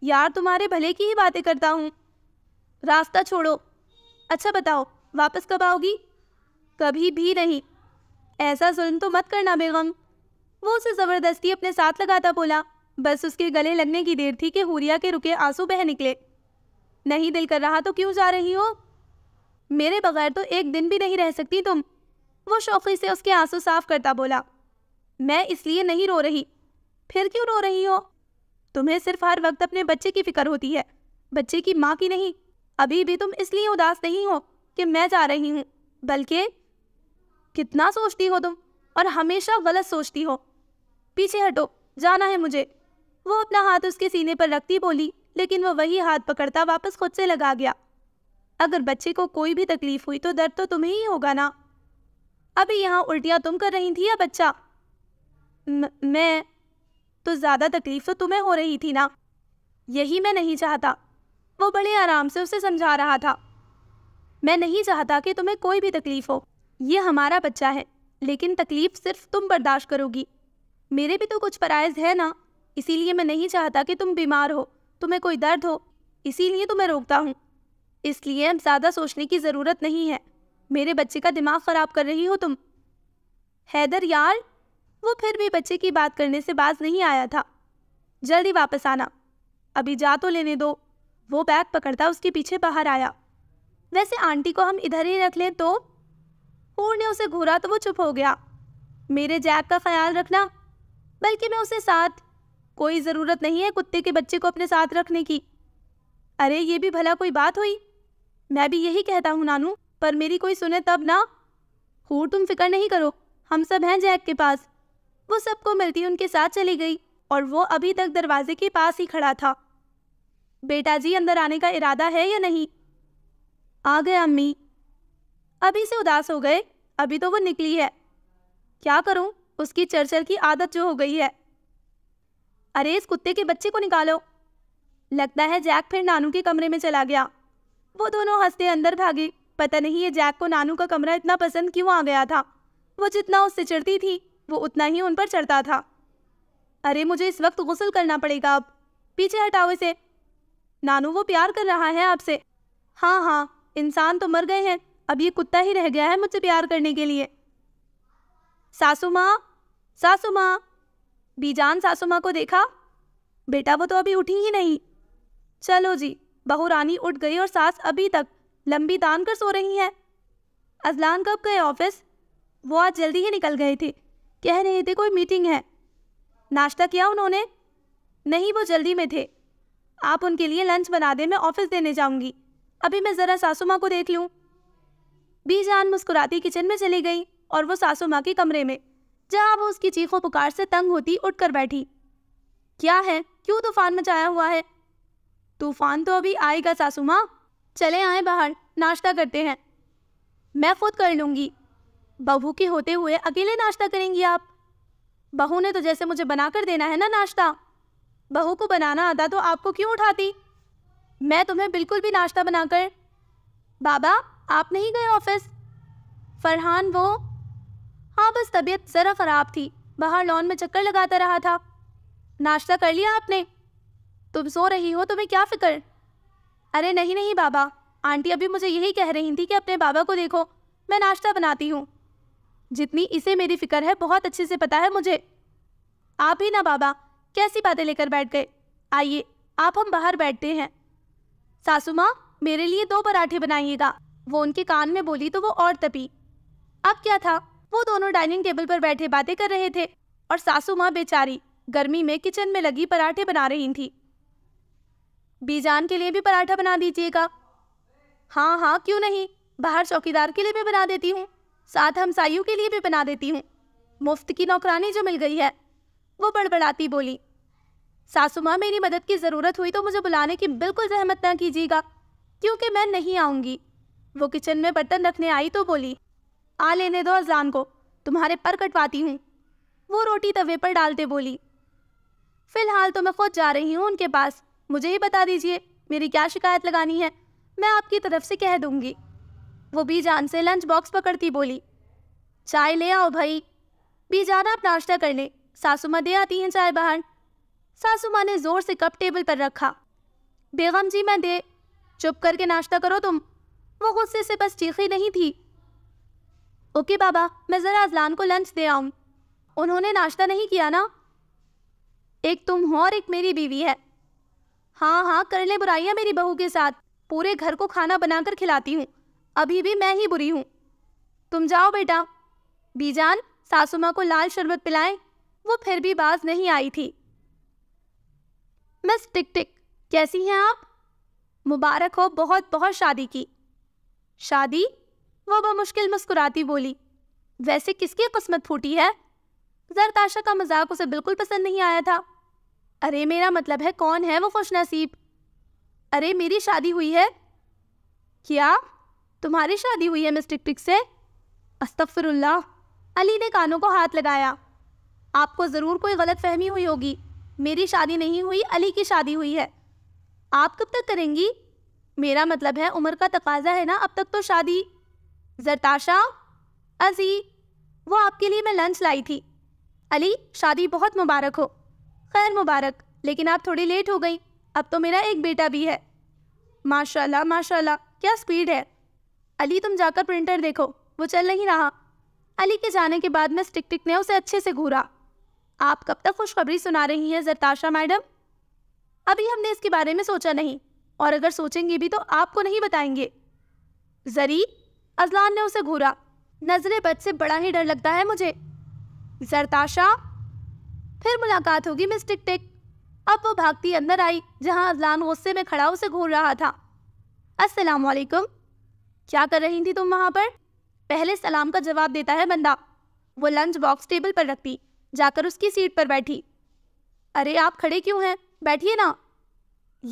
यार तुम्हारे भले की ही बातें करता हूँ रास्ता छोड़ो अच्छा बताओ वापस कब आओगी कभी भी नहीं ऐसा जुल्म तो मत करना बेगम वो उसे ज़बरदस्ती अपने साथ लगाता बोला बस उसके गले लगने की देर थी कि हुरिया के रुके आंसू बह निकले नहीं दिल कर रहा तो क्यों जा रही हो मेरे बगैर तो एक दिन भी नहीं रह सकती तुम वो शौकी से उसके आंसू साफ करता बोला मैं इसलिए नहीं रो रही फिर क्यों रो रही हो तुम्हें सिर्फ हर वक्त अपने बच्चे की फिक्र होती है बच्चे की माँ की नहीं अभी भी तुम इसलिए उदास नहीं हो कि मैं जा रही हूँ बल्कि कितना सोचती हो तुम और हमेशा गलत सोचती हो पीछे हटो जाना है मुझे वो अपना हाथ उसके सीने पर रखती बोली लेकिन वो वही हाथ पकड़ता वापस खुद से लगा गया अगर बच्चे को कोई भी तकलीफ हुई तो दर्द तो तुम्हें ही होगा ना अभी यहाँ उल्टियाँ तुम कर रही थी या बच्चा मैं तो ज़्यादा तकलीफ तो तुम्हें हो रही थी ना यही मैं नहीं चाहता वो बड़े आराम से उसे समझा रहा था मैं नहीं चाहता कि तुम्हें कोई भी तकलीफ़ हो ये हमारा बच्चा है लेकिन तकलीफ सिर्फ तुम बर्दाश्त करोगी मेरे भी तो कुछ फ़राइज है ना इसीलिए मैं नहीं चाहता कि तुम बीमार हो तुम्हें कोई दर्द हो इसीलिए तो मैं रोकता हूँ इसलिए अब ज़्यादा सोचने की ज़रूरत नहीं है मेरे बच्चे का दिमाग ख़राब कर रही हो तुम हैदर यार वो फिर भी बच्चे की बात करने से बाज नहीं आया था जल्दी वापस आना अभी जा तो लेने दो वो बैग पकड़ता उसके पीछे बाहर आया वैसे आंटी को हम इधर ही रख लें तो हूर ने उसे घूरा तो वो चुप हो गया मेरे जैक का ख्याल रखना बल्कि मैं उसे साथ कोई ज़रूरत नहीं है कुत्ते के बच्चे को अपने साथ रखने की अरे ये भी भला कोई बात हुई मैं भी यही कहता हूँ नानू पर मेरी कोई सुने तब ना हूर तुम फिक्र नहीं करो हम सब हैं जैक के पास वो सबको मिलती उनके साथ चली गई और वो अभी तक दरवाजे के पास ही खड़ा था बेटा जी अंदर आने का इरादा है या नहीं आ गए अम्मी अभी से उदास हो गए अभी तो वो निकली है क्या करूं उसकी चरचर की आदत जो हो गई है अरे इस कुत्ते के बच्चे को निकालो लगता है जैक फिर नानू के कमरे में चला गया वो दोनों हंसते अंदर भागे पता नहीं ये जैक को नानू का कमरा इतना पसंद क्यों आ गया था वो जितना उससे चिड़ती थी वो उतना ही उन पर चढ़ता था अरे मुझे इस वक्त गुसल करना पड़ेगा अब पीछे हटाओ इसे नानू वो प्यार कर रहा है आपसे हाँ हाँ इंसान तो मर गए हैं अब ये कुत्ता ही रह गया है मुझसे प्यार करने के लिए सासू माँ सासू माँ बीजान सासू माँ को देखा बेटा वो तो अभी उठी ही नहीं चलो जी बहू रानी उठ गई और सास अभी तक लंबी तान कर सो रही है अजलान कब गए ऑफिस वो आज जल्दी ही निकल गए थे कह रहे थे कोई मीटिंग है नाश्ता किया उन्होंने नहीं वो जल्दी में थे आप उनके लिए लंच बना दें मैं ऑफिस देने जाऊंगी अभी मैं ज़रा सासू माँ को देख लूँ बीजान मुस्कुराती किचन में चली गई और वो सासू माँ के कमरे में जहाँ वो उसकी चीखों पुकार से तंग होती उठकर बैठी क्या है क्यों तूफान मचाया हुआ है तूफान तो अभी आएगा सासू माँ चले आए बाहर नाश्ता करते हैं मैं खुद कर लूँगी बहू के होते हुए अकेले नाश्ता करेंगी आप बहू ने तो जैसे मुझे बना कर देना है ना नाश्ता बहू को बनाना आता तो आपको क्यों उठाती मैं तुम्हें बिल्कुल भी नाश्ता बनाकर बाबा आप नहीं गए ऑफिस फरहान वो हाँ बस तबीयत ज़रा ख़राब थी बाहर लॉन में चक्कर लगाता रहा था नाश्ता कर लिया आपने तुम सो रही हो तुम्हें क्या फ़िक्र अरे नहीं नहीं बाबा आंटी अभी मुझे यही कह रही थी कि अपने बाबा को देखो मैं नाश्ता बनाती हूँ जितनी इसे मेरी फिक्र है बहुत अच्छे से पता है मुझे आप ही ना बाबा कैसी बातें लेकर बैठ गए आइए आप हम बाहर बैठते हैं सासू माँ मेरे लिए दो पराठे बनाइएगा वो उनके कान में बोली तो वो और तपी अब क्या था वो दोनों डाइनिंग टेबल पर बैठे बातें कर रहे थे और सासू माँ बेचारी गर्मी में किचन में लगी पराठे बना रही थी बीजान के लिए भी पराठा बना दीजिएगा हाँ हाँ क्यों नहीं बाहर चौकीदार के लिए भी बना देती हूँ साथ हमसायों के लिए भी बना देती हूँ मुफ्त की नौकरानी जो मिल गई है वो बड़बड़ाती बोली सासू माँ मेरी मदद की ज़रूरत हुई तो मुझे बुलाने की बिल्कुल जहमत ना कीजिएगा क्योंकि मैं नहीं आऊँगी वो किचन में बर्तन रखने आई तो बोली आ लेने दो अजान को तुम्हारे पर कटवाती हूँ वो रोटी तवे पर डालते बोली फ़िलहाल तो मैं खुद जा रही हूँ उनके पास मुझे ही बता दीजिए मेरी क्या शिकायत लगानी है मैं आपकी तरफ से कह दूँगी वो बीजान से लंच बॉक्स पकड़ती बोली चाय ले आओ भाई बीजान आप नाश्ता कर ले सासू माँ दे आती हैं चाय बाहर सासू माँ ने ज़ोर से कप टेबल पर रखा बेगम जी मैं दे चुप करके नाश्ता करो तुम वो गुस्से से बस चीखी नहीं थी ओके बाबा मैं ज़रा अजलान को लंच दे आऊँ उन्होंने नाश्ता नहीं किया ना एक तुम हो और एक मेरी बीवी है हाँ हाँ कर ले बुराइयाँ मेरी बहू के साथ पूरे घर को खाना बनाकर खिलाती हूँ अभी भी मैं ही बुरी हूँ तुम जाओ बेटा बीजान सासुमा को लाल शरबत पिलाएं वो फिर भी बाज नहीं आई थी मिस टिक टिक कैसी हैं आप मुबारक हो बहुत बहुत शादी की शादी वह बमुश्किल मुस्कुराती बोली वैसे किसकी किस्मत फूटी है जरताशा का मजाक उसे बिल्कुल पसंद नहीं आया था अरे मेरा मतलब है कौन है वो खुश नसीब अरे मेरी शादी हुई है क्या तुम्हारी शादी हुई है मिस टिकटिक से अस्तफरल्ला अली ने कानों को हाथ लगाया आपको ज़रूर कोई गलत फहमी हुई होगी मेरी शादी नहीं हुई अली की शादी हुई है आप कब तक करेंगी मेरा मतलब है उम्र का तकाजा है ना अब तक तो शादी जरताशा अजी वो आपके लिए मैं लंच लाई थी अली शादी बहुत मुबारक हो खैर मुबारक लेकिन आप थोड़ी लेट हो गई अब तो मेरा एक बेटा भी है माशाल्लाह माशाल्लाह क्या स्पीड है अली तुम जाकर प्रिंटर देखो वो चल नहीं रहा अली के जाने के बाद मैं टिक टिक ने उसे अच्छे से घूरा आप कब तक खुशखबरी सुना रही हैं जरताशा मैडम अभी हमने इसके बारे में सोचा नहीं और अगर सोचेंगे भी तो आपको नहीं बताएंगे जरी अजलान ने उसे घूरा नजर बद से बड़ा ही डर लगता है मुझे जरताशा फिर मुलाकात होगी मिस टिक टिक अब वो भागती अंदर आई जहां अजलान गुस्से में खड़ा उसे घूर रहा था अस्सलाम वालेकुम क्या कर रही थी तुम वहाँ पर पहले सलाम का जवाब देता है बंदा वो लंच बॉक्स टेबल पर रखती जाकर उसकी सीट पर बैठी अरे आप खड़े क्यों हैं बैठिए ना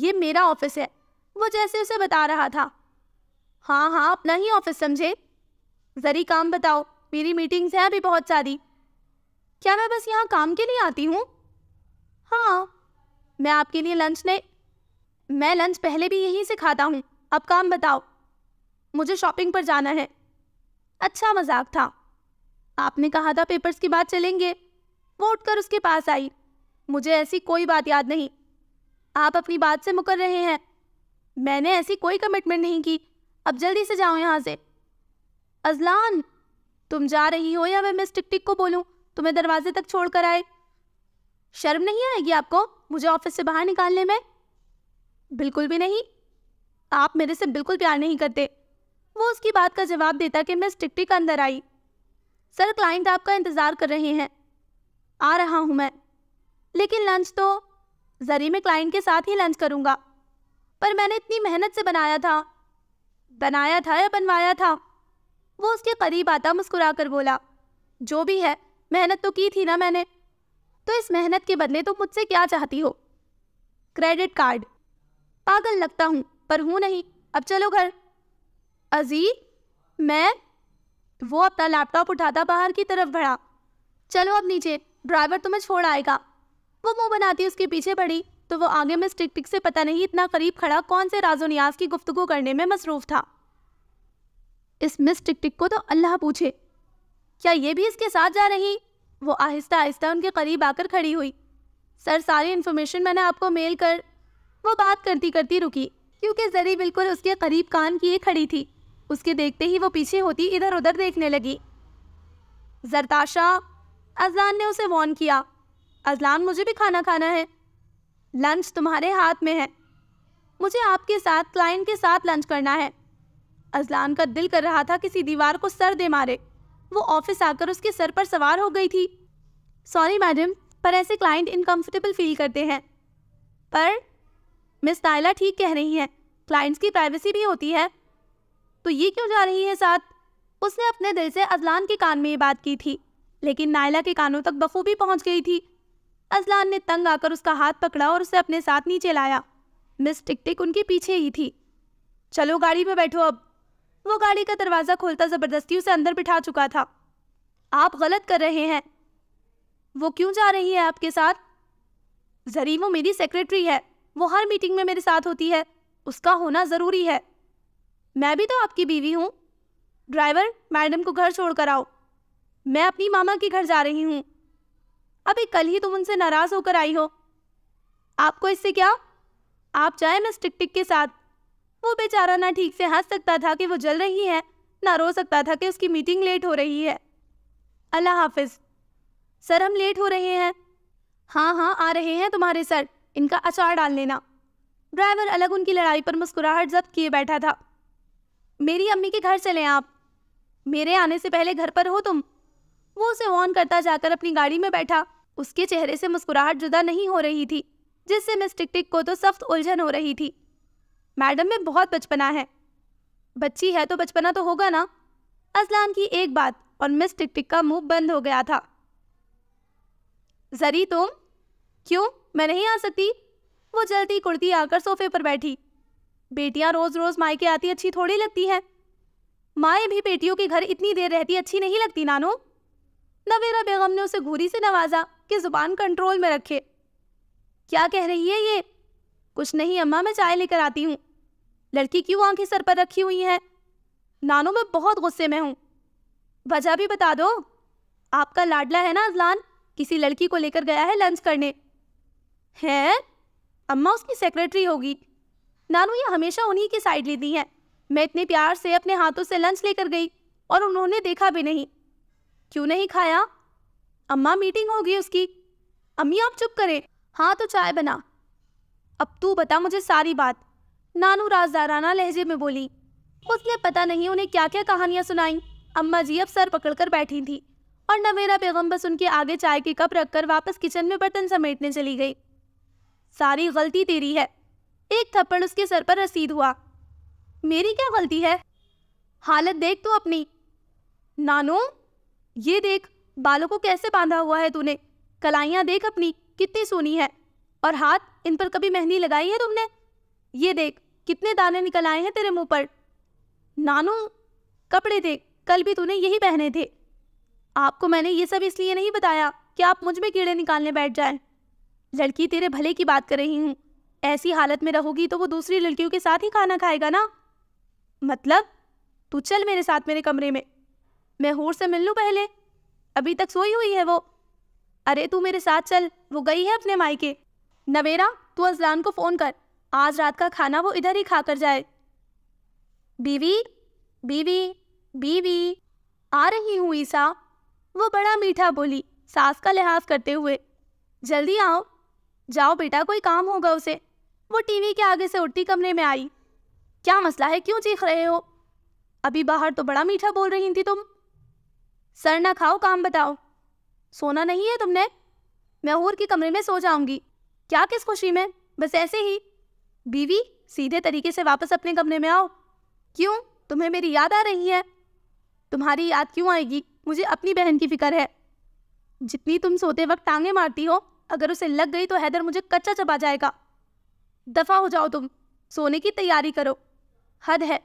ये मेरा ऑफिस है वो जैसे उसे बता रहा था हाँ हाँ अपना ही ऑफिस समझे जरी काम बताओ मेरी मीटिंग्स हैं अभी बहुत सारी क्या मैं बस यहाँ काम के लिए आती हूँ हाँ मैं आपके लिए लंच नहीं मैं लंच पहले भी यहीं से खाता हूँ अब काम बताओ मुझे शॉपिंग पर जाना है अच्छा मजाक था आपने कहा था पेपर्स की बात चलेंगे वो उठकर उसके पास आई मुझे ऐसी कोई बात याद नहीं आप अपनी बात से मुकर रहे हैं मैंने ऐसी कोई कमिटमेंट नहीं की अब जल्दी से जाओ यहाँ से अजलान तुम जा रही हो या मैं मिस टिक को बोलूँ तुम्हें दरवाजे तक छोड़ कर आए शर्म नहीं आएगी आपको मुझे ऑफिस से बाहर निकालने में बिल्कुल भी नहीं आप मेरे से बिल्कुल प्यार नहीं करते वो उसकी बात का जवाब देता कि मैं टिकटिक अंदर आई सर क्लाइंट आपका इंतज़ार कर रहे हैं आ रहा हूँ मैं लेकिन लंच तो जरी में क्लाइंट के साथ ही लंच करूँगा पर मैंने इतनी मेहनत से बनाया था बनाया था या बनवाया था वो उसके करीब आता मुस्कुरा कर बोला जो भी है मेहनत तो की थी ना मैंने तो इस मेहनत के बदले तुम तो मुझसे क्या चाहती हो क्रेडिट कार्ड पागल लगता हूँ पर हूँ नहीं अब चलो घर अजी मैं वो अपना लैपटॉप उठाता बाहर की तरफ बढ़ा चलो अब नीचे ड्राइवर तुम्हें छोड़ आएगा वो मुंह बनाती उसके पीछे पड़ी तो वो आगे में स्टिक टिक से पता नहीं इतना करीब खड़ा कौन से राजो नियाज की गुफ्तगु करने में मसरूफ था इस मिस टिक टिक को तो अल्लाह पूछे क्या ये भी इसके साथ जा रही वो आहिस्ता आहिस्ता उनके करीब आकर खड़ी हुई सर सारी इन्फॉर्मेशन मैंने आपको मेल कर वो बात करती करती रुकी क्योंकि जरी बिल्कुल उसके करीब कान किए खड़ी थी उसके देखते ही वो पीछे होती इधर उधर देखने लगी जरताशा अजलान ने उसे वॉन किया अजलान मुझे भी खाना खाना है लंच तुम्हारे हाथ में है मुझे आपके साथ क्लाइंट के साथ लंच करना है अजलान का दिल कर रहा था किसी दीवार को सर दे मारे वो ऑफिस आकर उसके सर पर सवार हो गई थी सॉरी मैडम पर ऐसे क्लाइंट इनकम्फर्टेबल फील करते हैं पर मिस नायला ठीक कह रही हैं क्लाइंट्स की प्राइवेसी भी होती है तो ये क्यों जा रही है साथ उसने अपने दिल से अजलान के कान में ये बात की थी लेकिन नायला के कानों तक बखूबी पहुंच गई थी अजलान ने तंग आकर उसका हाथ पकड़ा और उसे अपने साथ नीचे लाया मिस टिक उनके पीछे ही थी चलो गाड़ी में बैठो अब वो गाड़ी का दरवाज़ा खोलता ज़बरदस्ती उसे अंदर बिठा चुका था आप गलत कर रहे हैं वो क्यों जा रही है आपके साथ जरी वो मेरी सेक्रेटरी है वो हर मीटिंग में मेरे साथ होती है उसका होना ज़रूरी है मैं भी तो आपकी बीवी हूँ ड्राइवर मैडम को घर छोड़ कर आओ मैं अपनी मामा के घर जा रही हूँ अभी कल ही तुम उनसे नाराज़ होकर आई हो आपको इससे क्या आप जाए मिस टिक टिक के साथ वो बेचारा ना ठीक से हंस सकता था कि वो जल रही है ना रो सकता था कि उसकी मीटिंग लेट हो रही है अल्लाह हाफिज सर हम लेट हो रहे हैं हाँ हाँ आ रहे हैं तुम्हारे सर इनका अचार डाल लेना ड्राइवर अलग उनकी लड़ाई पर मुस्कुराहट जब्त किए बैठा था मेरी अम्मी के घर चले आप मेरे आने से पहले घर पर हो तुम वो उसे ऑन करता जाकर अपनी गाड़ी में बैठा उसके चेहरे से मुस्कुराहट जुदा नहीं हो रही थी जिससे मिस टिकटिक को तो सख्त उलझन हो रही थी मैडम में बहुत बचपना है बच्ची है तो बचपना तो होगा ना असलान की एक बात और मिस टिकटिक का मुंह बंद हो गया था जरी तुम क्यों मैं नहीं आ सकती वो जल्दी कुर्ती आकर सोफे पर बैठी बेटियां रोज रोज मायके आती अच्छी थोड़ी लगती है माए भी बेटियों के घर इतनी देर रहती अच्छी नहीं लगती नानू नवेरा बेगम ने उसे घूरी से नवाजा कि जुबान कंट्रोल में रखे क्या कह रही है ये कुछ नहीं अम्मा मैं चाय लेकर आती हूँ लड़की क्यों आंखें सर पर रखी हुई हैं नानो मैं बहुत गुस्से में हूँ वजह भी बता दो आपका लाडला है ना अजलान किसी लड़की को लेकर गया है लंच करने हैं अम्मा उसकी सेक्रेटरी होगी नानू ये हमेशा उन्हीं की साइड लेती हैं मैं इतने प्यार से अपने हाथों से लंच लेकर गई और उन्होंने देखा भी नहीं क्यों नहीं खाया अम्मा मीटिंग होगी उसकी अम्मी आप चुप करें हाँ तो चाय बना अब तू बता मुझे सारी बात नानू राजदाराना लहजे में बोली उसने पता नहीं उन्हें क्या क्या कहानियाँ सुनाई अम्मा जी अब सर पकड़कर बैठी थी और नवेरा पैगम बस उनके आगे चाय के कप रखकर वापस किचन में बर्तन समेटने चली गई सारी गलती तेरी है एक थप्पड़ उसके सर पर रसीद हुआ मेरी क्या गलती है हालत देख तो अपनी नानो ये देख बालों को कैसे बांधा हुआ है तूने कलाइयाँ देख अपनी कितनी सोनी है और हाथ इन पर कभी मेहंदी लगाई है तुमने ये देख कितने दाने निकल आए हैं तेरे मुंह पर नानू कपड़े देख कल भी तूने यही पहने थे आपको मैंने ये सब इसलिए नहीं बताया कि आप मुझ में कीड़े निकालने बैठ जाएं। लड़की तेरे भले की बात कर रही हूँ ऐसी हालत में रहोगी तो वो दूसरी लड़कियों के साथ ही खाना खाएगा ना मतलब तू चल मेरे साथ मेरे कमरे में मैं होर से मिल लूँ पहले अभी तक सोई हुई है वो अरे तू मेरे साथ चल वो गई है अपने मायके नवेरा तू अजलान को फ़ोन कर आज रात का खाना वो इधर ही खा कर जाए बीवी बीवी बीवी आ रही हूँ ईसा वो बड़ा मीठा बोली सास का लिहाज करते हुए जल्दी आओ जाओ बेटा कोई काम होगा उसे वो टीवी के आगे से उठती कमरे में आई क्या मसला है क्यों चीख रहे हो अभी बाहर तो बड़ा मीठा बोल रही थी तुम सर ना खाओ काम बताओ सोना नहीं है तुमने मैं और के कमरे में सो जाऊंगी क्या किस खुशी में बस ऐसे ही बीवी सीधे तरीके से वापस अपने कमरे में आओ क्यों तुम्हें मेरी याद आ रही है तुम्हारी याद क्यों आएगी मुझे अपनी बहन की फिक्र है जितनी तुम सोते वक्त टांगे मारती हो अगर उसे लग गई तो हैदर मुझे कच्चा चबा जाएगा दफा हो जाओ तुम सोने की तैयारी करो हद है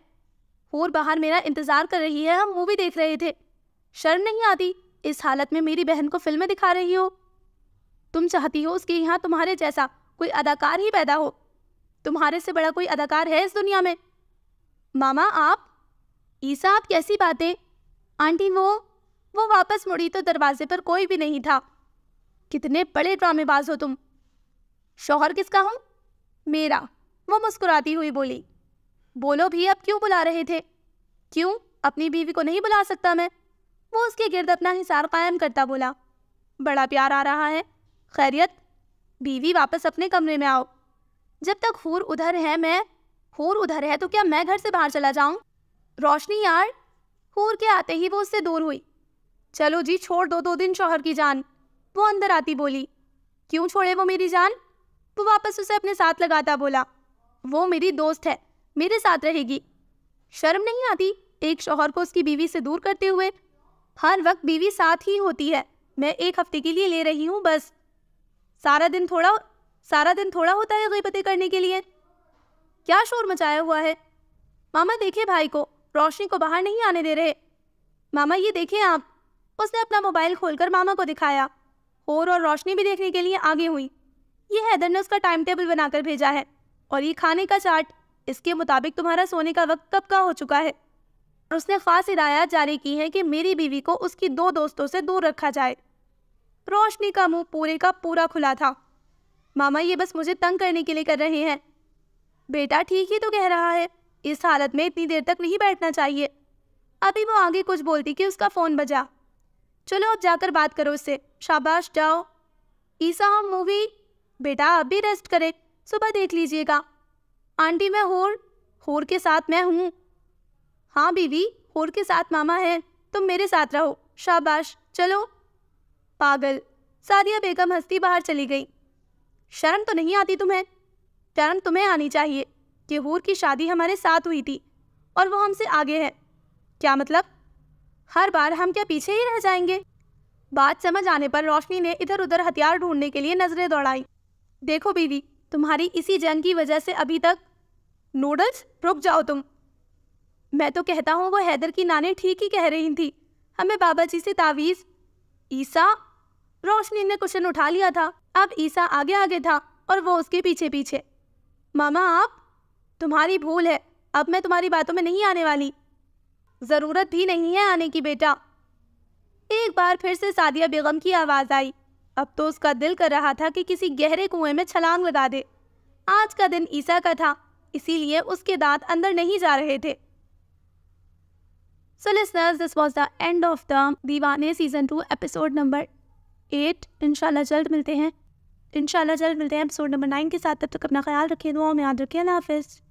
और बाहर मेरा इंतज़ार कर रही है हम मूवी देख रहे थे शर्म नहीं आती इस हालत में मेरी बहन को फिल्में दिखा रही हो तुम चाहती हो उसके यहाँ तुम्हारे जैसा कोई अदाकार ही पैदा हो तुम्हारे से बड़ा कोई अदाकार है इस दुनिया में मामा आप ईसा आप कैसी बातें आंटी वो वो वापस मुड़ी तो दरवाजे पर कोई भी नहीं था कितने बड़े ड्रामेबाज हो तुम शौहर किसका हूँ मेरा वो मुस्कुराती हुई बोली बोलो भी अब क्यों बुला रहे थे क्यों अपनी बीवी को नहीं बुला सकता मैं वो उसके गिरद अपना हिसार कायम करता बोला बड़ा प्यार आ रहा है खैरियत बीवी वापस अपने कमरे में आओ जब तक हूर उधर है मैं हूर उधर है तो क्या मैं घर से बाहर चला जाऊं रोशनी यार हूर के आते ही वो उससे दूर हुई चलो जी छोड़ दो दो दिन शोहर की जान वो अंदर आती बोली क्यों छोड़े वो मेरी जान वो वापस उसे अपने साथ लगाता बोला वो मेरी दोस्त है मेरे साथ रहेगी शर्म नहीं आती एक शोहर को उसकी बीवी से दूर करते हुए हर वक्त बीवी साथ ही होती है मैं एक हफ्ते के लिए ले रही हूँ बस सारा दिन थोड़ा सारा दिन थोड़ा होता है गईबतें करने के लिए क्या शोर मचाया हुआ है मामा देखे भाई को रोशनी को बाहर नहीं आने दे रहे मामा ये देखें आप उसने अपना मोबाइल खोलकर मामा को दिखाया और और रोशनी भी देखने के लिए आगे हुई ये हैदर ने उसका टाइम टेबल बनाकर भेजा है और ये खाने का चार्ट इसके मुताबिक तुम्हारा सोने का वक्त कब का हो चुका है और उसने ख़ास हिदायत जारी की है कि मेरी बीवी को उसकी दो दोस्तों से दूर रखा जाए रोशनी का मुंह पूरे का पूरा खुला था मामा ये बस मुझे तंग करने के लिए कर रहे हैं बेटा ठीक ही तो कह रहा है इस हालत में इतनी देर तक नहीं बैठना चाहिए अभी वो आगे कुछ बोलती कि उसका फ़ोन बजा चलो अब जाकर बात करो उससे शाबाश जाओ ईसा हम मूवी बेटा आप भी रेस्ट करे सुबह देख लीजिएगा आंटी मैं होर होर के साथ मैं हूँ हाँ बीवी होर के साथ मामा है तुम मेरे साथ रहो शाबाश चलो पागल सादिया बेगम हस्ती बाहर चली गई शर्म तो नहीं आती तुम्हें शर्म तुम्हें आनी चाहिए कि होर की शादी हमारे साथ हुई थी और वो हमसे आगे है क्या मतलब हर बार हम क्या पीछे ही रह जाएंगे बात समझ आने पर रोशनी ने इधर उधर हथियार ढूंढने के लिए नज़रें दौड़ाई देखो बीवी तुम्हारी इसी जंग की वजह से अभी तक नूडल्स रुक जाओ तुम मैं तो कहता हूँ वो हैदर की नाने ठीक ही कह रही थी हमें बाबा जी से तावीज़ ईसा रोशनी ने कुशन उठा लिया था अब ईसा आगे आगे था और वो उसके पीछे पीछे मामा आप तुम्हारी भूल है अब मैं तुम्हारी बातों में नहीं आने वाली ज़रूरत भी नहीं है आने की बेटा एक बार फिर से सादिया बेगम की आवाज़ आई अब तो उसका दिल कर रहा था कि किसी गहरे कुएं में छलांग लगा दे आज का दिन ईसा का था इसीलिए उसके दांत अंदर नहीं जा रहे थे so listeners this was the end of the Deewane season two episode number eight इंशाल्लाह जल्द मिलते हैं इंशाल्लाह जल्द मिलते हैं एपिसोड नंबर नाइन के साथ तब तक अपना ख्याल रखिए दुआओं में याद रखिए अल्लाह हाफिज़